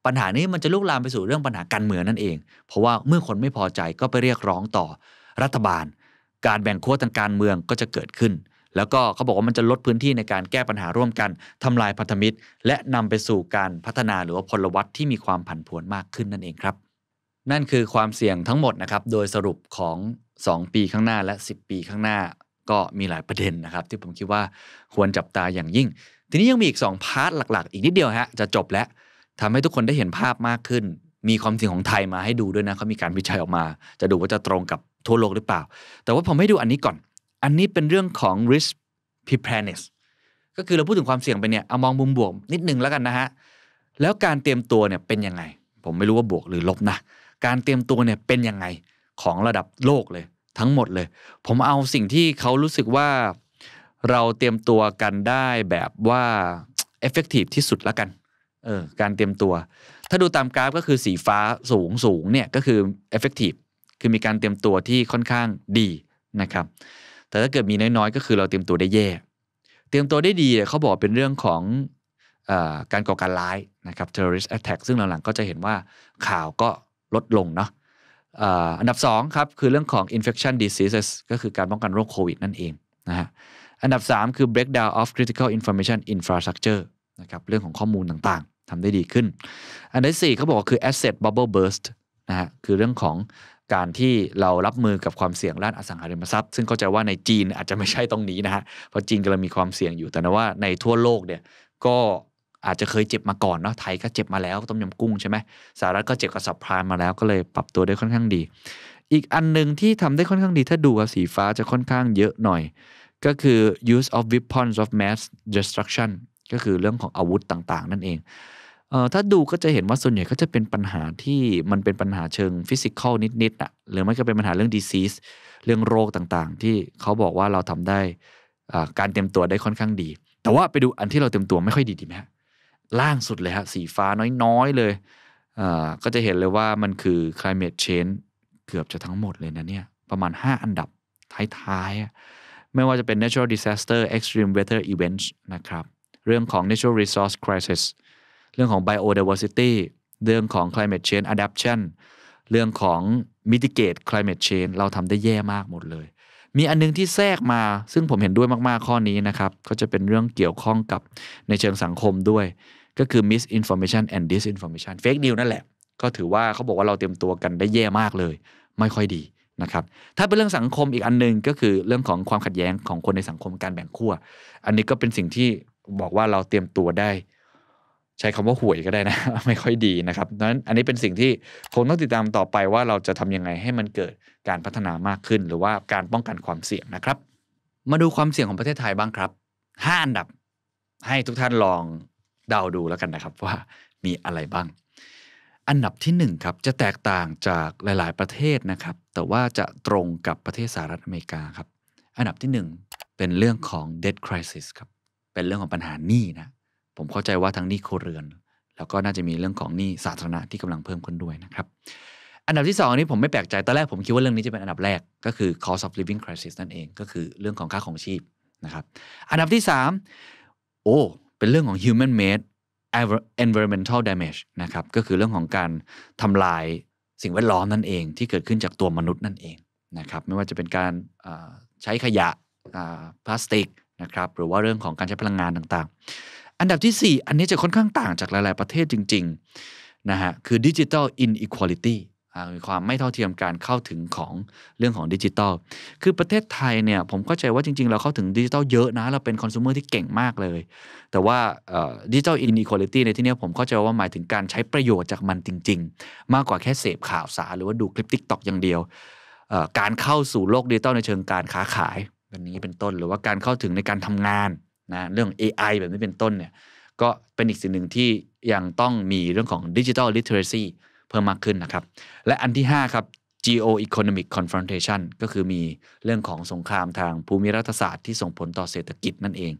ปัญหานี้มันจะลุกลามไปสู่เรื่องปัญหาการเมืองนั่นเอง เพราะว่าเมื่อคนไม่พอใจก็ไปเรียกร้องต่อรัฐบาล การแบ่งขั้วทางการเมืองก็จะเกิดขึ้น แล้วก็เขาบอกว่ามันจะลดพื้นที่ในการแก้ปัญหาร่วมกัน ทำลายพันธมิตรและนำไปสู่การพัฒนาหรือว่าพลวัตที่มีความผันผวนมากขึ้นนั่นเองครับนั่นคือความเสี่ยงทั้งหมดนะครับ โดยสรุปของ 2 ปีข้างหน้าและ 10 ปีข้างหน้าก็มีหลายประเด็นนะครับ ที่ผมคิดว่าควรจับตาอย่างยิ่ง ทีนี้ยังมีอีก 2 พาร์ทหลักๆ อีกนิดเดียวฮะ จะจบแล้วทำให้ทุกคนได้เห็นภาพมากขึ้น มีความเสี่ยงของไทยมาให้ดูด้วยนะเขามีการวิจัยออกมา จะดูว่าจะตรงกับทั่วโลกหรือเปล่า แต่ว่าผมให้ดูอันนี้ก่อน อันนี้เป็นเรื่องของ risk preparedness ก็คือเราพูดถึงความเสี่ยงไปเนี่ยเอามองมุมบวกนิดนึงแล้วกันนะฮะแล้วการเตรียมตัวเนี่ยเป็นยังไงผมไม่รู้ว่าบวกหรือลบนะการเตรียมตัวเนี่ยเป็นยังไงของระดับโลกเลยทั้งหมดเลย ผมเอาสิ่งที่เขารู้สึกว่าเราเตรียมตัวกันได้แบบว่าเอฟเฟกตีฟที่สุดละกันเออการเตรียมตัว ถ้าดูตามกราฟก็คือสีฟ้าสูงสูงเนี่ยก็คือเอฟเฟกตีฟคือมีการเตรียมตัวที่ค่อนข้างดีนะครับ แต่ถ้าเกิดมีน้อย ๆ ก็คือเราเตรียมตัวได้แย่ เตรียมตัวได้ดีเขาบอกเป็นเรื่องของอการก่อการร้ายนะครับ terrorist attack ซึ่งหลังๆก็จะเห็นว่าข่าวก็ลดลงเนาะอันดับ2ครับ คือเรื่องของ infection diseases ก็คือการป้องกันโรคโควิดนั่นเองนะฮะอันดับ 3 คือ breakdown of critical information infrastructure นะครับเรื่องของข้อมูลต่างๆทำได้ดีขึ้น อันดับ4เขาบอกคือ asset bubble burst นะฮะคือเรื่องของการที่เรารับมือกับความเสี่ยงด้านอสังหาริมทรัพย์ ซึ่งเข้าใจว่าในจีนอาจจะไม่ใช่ตรงนี้นะฮะเพราะจีนกำลังมีความเสี่ยงอยู่แต่นะว่าในทั่วโลกเนี่ยก็อาจจะเคยเจ็บมาก่อนเนาะไทยก็เจ็บมาแล้วต้มยำกุ้งใช่ไหมสหรัฐก็เจ็บกับสับพลามมาแล้วก็เลยปรับตัวได้ค่อนข้างดี อีกอันหนึ่งที่ทำได้ค่อนข้างดี ถ้าดูสีฟ้าจะค่อนข้างเยอะหน่อย ก็คือ use of weapons of mass destruction ก็คือเรื่องของอาวุธต่างๆ นั่นเองเออถ้าดูก็จะเห็นว่าส่วนใหญ่ก็จะเป็นปัญหาที่มันเป็นปัญหาเชิงฟิสิกอลนิดๆอ่ะหรือไม่ก็เป็นปัญหาเรื่องดีซีสเรื่องโรคต่างๆ ที่เขาบอกว่าเราทำได้การเตรียมตัวได้ค่อนข้างดี แต่ว่าไปดูอันที่เราเตรียมตัวไม่ค่อยดีดีไหมฮะล่างสุดเลยฮะสีฟ้าน้อยๆเลย ก็จะเห็นเลยว่ามันคือ climate change เกือบจะทั้งหมดเลยนะเนี่ยประมาณ 5 อันดับท้าย ๆ ไม่ว่าจะเป็น natural disaster extreme weather events นะครับเรื่องของ natural resource crisis เรื่องของ biodiversity เรื่องของ climate change adaptation เรื่องของ mitigate climate change เราทำได้แย่มากหมดเลย มีอันนึงที่แทรกมา ซึ่งผมเห็นด้วยมากๆข้อนี้นะครับ ก็จะเป็นเรื่องเกี่ยวข้องกับในเชิงสังคมด้วยก็คือ misinformation and disinformation fake news นั่นแหละก็ถือว่าเขาบอกว่าเราเตรียมตัวกันได้แย่มากเลย ไม่ค่อยดีนะครับ ถ้าเป็นเรื่องสังคมอีกอันนึง ก็คือเรื่องของความขัดแย้งของคนในสังคมการแบ่งขั้วอันนี้ก็เป็นสิ่งที่บอกว่าเราเตรียมตัวได้ ใช้คำว่าห่วยก็ได้นะ ไม่ค่อยดีนะครับนั้นอันนี้เป็นสิ่งที่คงต้องติดตามต่อไปว่าเราจะทํำยังไงให้มันเกิดการพัฒนามากขึ้น หรือว่าการป้องกันความเสี่ยงนะครับ มาดูความเสี่ยงของประเทศไทยบ้างครับ5อันดับให้ทุกท่านลองเดาดูแล้วกันนะครับว่ามีอะไรบ้าง อันดับที่1ครับจะแตกต่างจากหลายๆประเทศนะครับแต่ว่าจะตรงกับประเทศสหรัฐอเมริกาครับ อันดับที่ 1 เป็นเรื่องของ debt crisis ครับเป็นเรื่องของปัญหาหนี้นะผมเข้าใจว่าทั้งหนี้ครัวเรือน แล้วก็น่าจะมีเรื่องของหนี้สาธารณะที่กำลังเพิ่มขึ้นด้วยนะครับ อันดับที่ 2 นี้ผมไม่แปลกใจตอนแรกผมคิดว่าเรื่องนี้จะเป็นอันดับแรกก็คือ cost of living crisis นั่นเองก็คือเรื่องของค่าของชีพนะครับอันดับที่3โอ้เป็นเรื่องของ human made environmental damage นะครับ ก็คือเรื่องของการทำลายสิ่งแวดล้อมนั่นเองที่เกิดขึ้นจากตัวมนุษย์นั่นเองนะครับไม่ว่าจะเป็นการใช้ขยะพลาสติกนะครับหรือว่าเรื่องของการใช้พลังงานต่างๆ อันดับที่ 4 อันนี้จะค่อนข้างต่างจากหลายๆประเทศจริงๆนะฮะคือ digital inequality มีความไม่เท่าเทียมการเข้าถึงของเรื่องของดิจิทัล คือประเทศไทยเนี่ย ผมเข้าใจว่าจริงๆ เราเข้าถึงดิจิทัลเยอะนะ เราเป็นคอน sumer ที่เก่งมากเลย แต่ว่าดิจิทัลอินอีควอลิตี้ในที่นี้ผมเข้าใจว่าหมายถึงการใช้ประโยชน์จากมันจริงๆ มากกว่าแค่เสพข่าวสาร หรือว่าดูคลิปทิกตอกอย่างเดียว การเข้าสู่โลกดิจิทัลในเชิงการค้าขายแบบนี้เป็นต้น หรือว่าการเข้าถึงในการทำงานนะเรื่อง AI แบบนี้เป็นต้นเนี่ยก็เป็นอีกสิ่งหนึ่งที่ยังต้องมีเรื่องของดิจิทัลลิเทอเรซีเพิ่มมากขึ้นนะครับ และอันที่ 5 ครับ geo economic confrontation ก็คือมีเรื่องของสงครามทางภูมิรัฐศาสตร์ที่ส่งผลต่อเศรษฐกิจนั่นเอง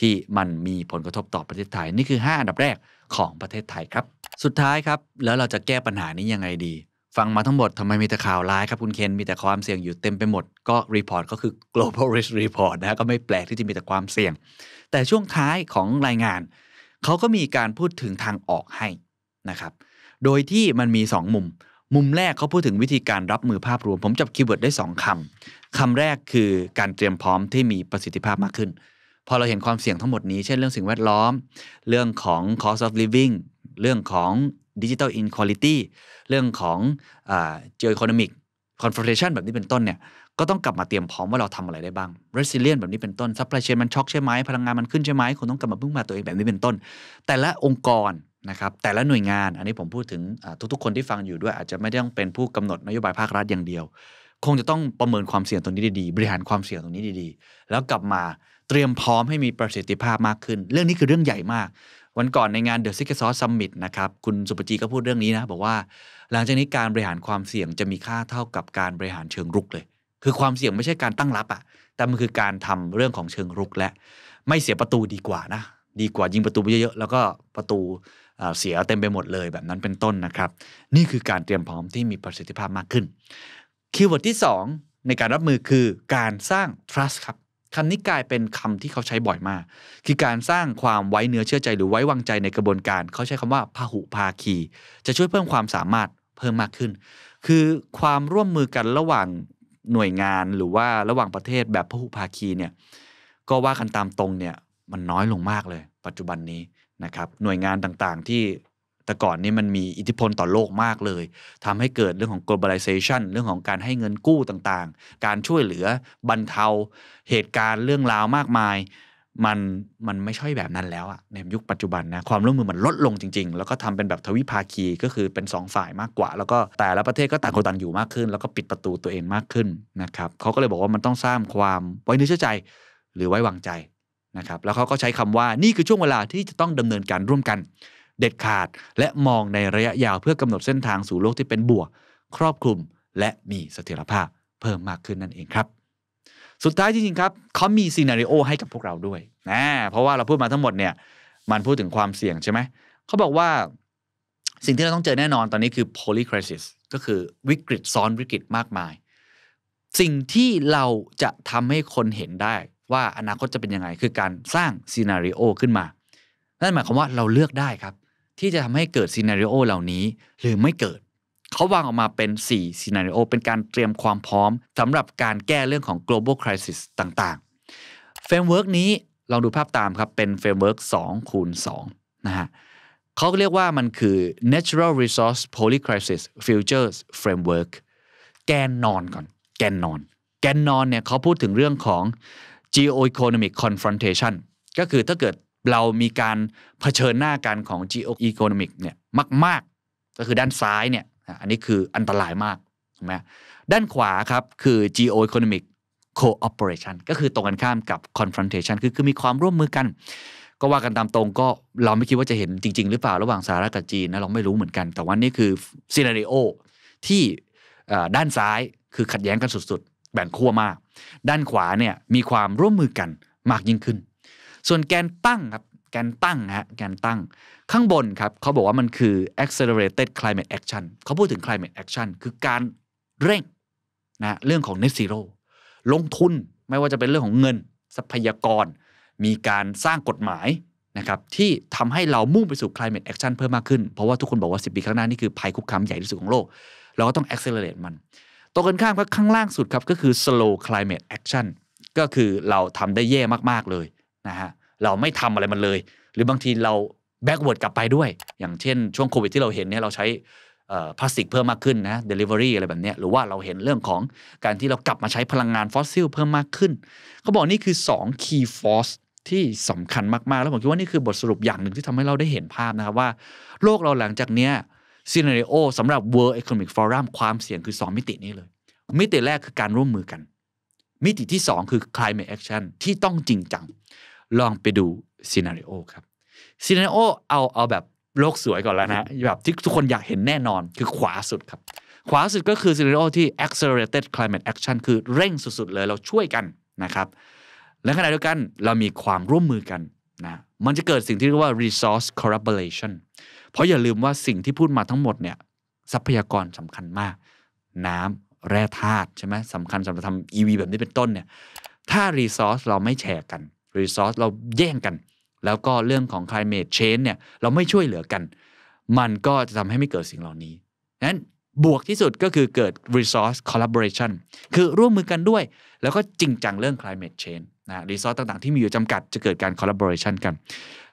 ที่มันมีผลกระทบต่อประเทศไทย นี่คือ 5 อันดับแรกของประเทศไทยครับ สุดท้ายครับ แล้วเราจะแก้ปัญหานี้ยังไงดี ฟังมาทั้งหมดทำไมมีแต่ข่าวร้ายครับคุณเคนมีแต่ความเสี่ยงอยู่เต็มไปหมดก็รีพอร์ตก็คือ global risk report นะก็ไม่แปลกที่จะมีแต่ความเสี่ยง แต่ช่วงท้ายของรายงานเขาก็มีการพูดถึงทางออกให้นะครับโดยที่มันมี2มุม มุมแรกเขาพูดถึงวิธีการรับมือภาพรวม ผมจับคีย์เวิร์ดได้2 คำ คำแรกคือการเตรียมพร้อมที่มีประสิทธิภาพมากขึ้น พอเราเห็นความเสี่ยงทั้งหมดนี้ เช่นเรื่องสิ่งแวดล้อม เรื่องของ cost of living เรื่องของ digital inequality เรื่องของ g e o economic confrontation แบบนี้เป็นต้นเนี่ย ก็ต้องกลับมาเตรียมพร้อมว่าเราทำอะไรได้บ้าง resilient แบบนี้เป็นต้น supply chain มันช็อกใช่ไหมพลังงานมันขึ้นใช่ไหมคนต้องกลับมาพึ่งพาตัวเองแบบนี้เป็นต้น แต่ละองค์กรนะครับแต่ละหน่วยงานอันนี้ผมพูดถึงทุกๆคนที่ฟังอยู่ด้วยอาจจะไม่ต้องเป็นผู้กำหนด นโยบายภาครัฐอย่างเดียว คงจะต้องประเมินความเสี่ยงตรงนี้ดีๆ บริหารความเสี่ยงตรงนี้ดีๆ แล้วกลับมาเตรียมพร้อมให้มีประสิทธิภาพมากขึ้น เรื่องนี้คือเรื่องใหญ่มาก วันก่อนในงานดอะซิกเกอร์ซอสซัมมิตนะครับคุณสุปจีก็พูดเรื่องนี้นะ บอกว่าหลังจากนี้การบริหารความเสี่ยงจะมีค่าเท่ากับการบริหารเชิงรุกเลย คือความเสี่ยงไม่ใช่การตั้งรับอะแต่มันคือการทำเรื่องของเชิงรุกและ ไม่เสียประตูดีกว่านะดีกว่ายิงประตูไปเยอะๆ แล้วก็ประตูเสียเต็มไปหมดเลย แบบนั้นเป็นต้นนะครับ นี่คือการเตรียมพร้อมที่มีประสิทธิภาพมากขึ้นคีย์เวิร์ดที่2 ในการรับมือคือการสร้าง trust ครับคำนี้กลายเป็นคำที่เขาใช้บ่อยมาก คือการสร้างความไว้เนื้อเชื่อใจ หรือไว้วางใจในกระบวนการ เขาใช้คำว่าพหุภาคี จะช่วยเพิ่มความสามารถเพิ่มมากขึ้น คือความร่วมมือกันระหว่างหน่วยงาน หรือว่าระหว่างประเทศแบบพหุภาคีเนี่ยก็ว่ากันตามตรงเนี่ยมันน้อยลงมากเลยปัจจุบันนี้นะครับหน่วยงานต่างๆที่แต่ก่อนนี้มันมีอิทธิพลต่อโลกมากเลย ทำให้เกิดเรื่องของ globalization เรื่องของการให้เงินกู้ต่างๆ การช่วยเหลือบรรเทาเหตุการณ์เรื่องราวมากมายมัน มันไม่ใช่แบบนั้นแล้วอะในยุคปัจจุบันนะ ความร่วมมือมันลดลงจริง ๆ แล้วก็ทำเป็นแบบทวิภาคีก็คือเป็น2ฝ่ายมากกว่าแล้วก็แต่ละประเทศก็ต่างคนต่างอยู่มากขึ้น แล้วก็ปิดประตูตัวเองมากขึ้นนะครับเขาก็เลยบอกว่ามันต้องสร้างความไว้เนื้อเชื่อใจหรือไว้วางใจนะครับแล้วเขาก็ใช้คำว่านี่คือช่วงเวลาที่จะต้องดำเนินการร่วมกันเด็ดขาด และมองในระยะยาว เพื่อกำหนดเส้นทางสู่โลกที่เป็นบวก ครอบคลุมและมีเสถียรภาพเพิ่มมากขึ้นนั่นเองครับ สุดท้ายจริง ๆ ครับ เขามีซีนารีโอให้กับพวกเราด้วยนะเพราะว่าเราพูดมาทั้งหมดเนี่ยมันพูดถึงความเสี่ยงใช่ไหมเขาบอกว่าสิ่งที่เราต้องเจอแน่นอนตอนนี้คือ polycrisis ก็คือวิกฤตซ้อนวิกฤตมากมาย สิ่งที่เราจะทำให้คนเห็นได้ว่าอนาคตจะเป็นยังไง คือการสร้างซีนารีโอขึ้นมา นั่นหมายความว่าเราเลือกได้ครับ ที่จะทำให้เกิดซีนารีโอเหล่านี้หรือไม่เกิด เขาวางออกมาเป็น4ซีนารีโอ เป็นการเตรียมความพร้อม สำหรับการแก้เรื่องของ global crisis ต่าง ๆ เฟรมเวิร์กนี้ ลองดูภาพตามครับ เป็นเฟรมเวิร์ก2คูณ2นะฮะเขาเรียกว่ามันคือ natural resource polycrisis futures framework แกนนอนก่อน แกนนอน แกนนอนเนี่ยเขาพูดถึงเรื่องของ geoeconomic confrontation ก็คือถ้าเกิดเรามีการเผชิญหน้ากันของ geoeconomic เนี่ยมาก ๆ ก็คือด้านซ้ายเนี่ยอันนี้คืออันตรายมากถูกไหมด้านขวาครับคือ geoeconomic cooperation ก็คือตรงกันข้ามกับ confrontation คือคือมีความร่วมมือกัน ก็ว่ากันตามตรงก็เราไม่คิดว่าจะเห็นจริงๆหรือเปล่าระหว่างสหรัฐกับจีนนะเราไม่รู้เหมือนกัน แต่ว่านี่คือซีนารีโอที่ด้านซ้ายคือขัดแย้งกันสุดแบ่งขั้วมาก ด้านขวาเนี่ยมีความร่วมมือกันมากยิ่งขึ้น ส่วนแกนตั้งครับแกนตั้งฮะแกนตั้งข้างบนครับเขาบอกว่ามันคือ accelerated climate action เขาพูดถึง climate action คือการเร่งนะเรื่องของ net zero ลงทุนไม่ว่าจะเป็นเรื่องของเงินทรัพยากร มีการสร้างกฎหมายนะครับที่ทำให้เรามุ่งไปสู่ climate action เพิ่มมากขึ้น เพราะว่าทุกคนบอกว่า 10 ปีข้างหน้านี่คือภัยคุกคามใหญ่ที่สุดของโลกเราก็ต้อง accelerate มันตรงกันข้ามครับข้างล่างสุดครับ ก็คือ slow climate action ก็คือเราทำได้แย่มากๆเลยนะฮะ เราไม่ทำอะไรมันเลย หรือบางทีเราแบ็กเวิร์ดกลับไปด้วย อย่างเช่นช่วงโควิด ที่เราเห็นเนี่ย เราใช้พลาสติกเพิ่มมากขึ้นนะ delivery อะไรแบบเนี้ยหรือว่าเราเห็นเรื่องของการที่เรากลับมาใช้พลังงานฟอสซิลเพิ่มมากขึ้น เขาบอกนี่คือ 2 key force ที่สำคัญมาก ๆ แล้วผมคิดว่านี่คือบทสรุปอย่างหนึ่งที่ทำให้เราได้เห็นภาพนะครับว่า โลกเราหลังจากเนี้ยซีเนเรโอสำหรับ World Economic Forum ความเสี่ยงคือ 2 มิตินี้เลย มิติแรกคือการร่วมมือกัน มิติที่ 2 คือ climate action ที่ต้องจริงจัง ลองไปดูซีเนเรโอครับซีเนเรโอเอาเอาแบบโลกสวยก่อนแล้วนะ แบบที่ทุกคนอยากเห็นแน่นอนคือขวาสุดครับ ขวาสุดก็คือซีเนเรโอที่ accelerated climate action คือเร่งสุดๆ เลยเราช่วยกันนะครับ และขณะเดียวกันเรามีความร่วมมือกันนะมันจะเกิดสิ่งที่เรียกว่า resource collaboration เพราะอย่าลืมว่าสิ่งที่พูดมาทั้งหมดเนี่ยทรัพยากรสำคัญมาก น้ำแร่ธาตุใช่ไหมสำคัญสำหรับทำ EV แบบนี้เป็นต้นเนี่ยถ้ารีซอสเราไม่แชร์กันรีซอสเราแย่งกัน แล้วก็เรื่องของ climate change เนี่ยเราไม่ช่วยเหลือกัน มันก็จะทำให้ไม่เกิดสิ่งเหล่านี้นั้น บวกที่สุดก็คือเกิด resource collaboration คือร่วมมือกันด้วย แล้วก็จริงจังเรื่อง climate change นะ resource ต่างๆที่มีอยู่จำกัดจะเกิดการ collaboration กัน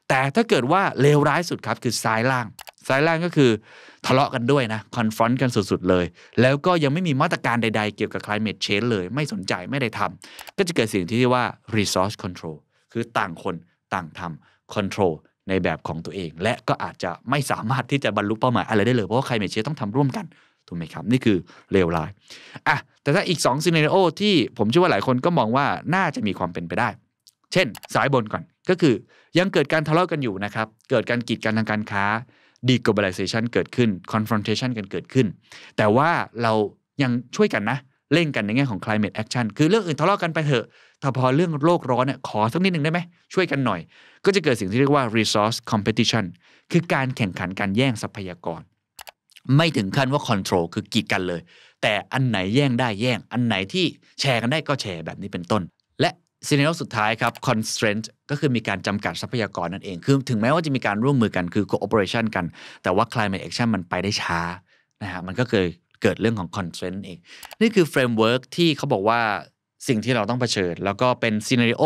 แต่ถ้าเกิดว่าเลวร้ายสุดครับ คือซ้ายล่างซ้ายล่างก็คือทะเลาะกันด้วยนะคอนฟรอนต์กันสุด ๆเลย แล้วก็ยังไม่มีมาตรการใดๆ เกี่ยวกับ climate change เลยไม่สนใจไม่ได้ทำก็จะเกิดสิ่งที่เรียกว่า resource control คือต่างคนต่างทำ control ในแบบของตัวเอง และก็อาจจะไม่สามารถที่จะบรรลุเป้าหมายอะไรได้เลย เพราะว่าใคร m ม t e c h ่ต้องทำร่วมกันถูกไหมครับนี่คือเลวร้ายอ่ะแต่ถ้าอีก2ซีเนโอที่ผมเชื่อว่าหลายคนก็มองว่าน่าจะมีความเป็นไปได้เช่น สายบนก่อนก็คือยังเกิดการทะเลาะกันอยู่นะครับ เกิดการกีดกันทางการค้า deglobalization เกิดขึ้น confrontation กันเกิดขึ้น แต่ว่าเรายังช่วยกันนะเร่งกันในแง่ของ climate action คือเรื่องอื่นทะเลาะกันไปเถอะแต่พอเรื่องโลกร้อนเนี่ยขอสักนิดหนึ่งได้ไหม ช่วยกันหน่อย ก็จะเกิดสิ่งที่เรียกว่า resource competition คือการแข่งขันการแย่งทรัพยากร ไม่ถึงขั้นว่า control คือกีดกันเลย แต่อันไหนแย่งได้แย่งอันไหนที่แชร์กันได้ก็แชร์แบบนี้เป็นต้นและซีเนลอสุดท้ายครับ constraint ก็คือมีการจำกัดทรัพยากรนั่นเองคือถึงแม้ว่าจะมีการร่วมมือกันคือ cooperation กัน แต่ว่า climate action มันไปได้ช้านะฮะมันก็เกิดเกิดเรื่องของ constraint เองนี่คือ framework ที่เขาบอกว่าสิ่งที่เราต้องเผชิญแล้วก็เป็นซีเนริโอ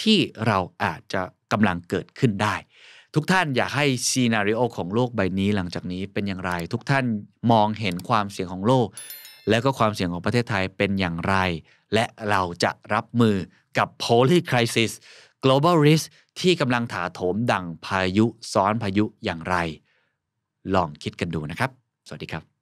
ที่เราอาจจะกำลังเกิดขึ้นได้ ทุกท่านอยากให้ซีนารีโอของโลกใบนี้หลังจากนี้เป็นอย่างไร ทุกท่านมองเห็นความเสี่ยงของโลก และก็ความเสี่ยงของประเทศไทยเป็นอย่างไร และเราจะรับมือกับ Poly Crisis Global Risk ที่กำลังถาโถมดังพายุ ซ้อนพายุอย่างไร ลองคิดกันดูนะครับ สวัสดีครับ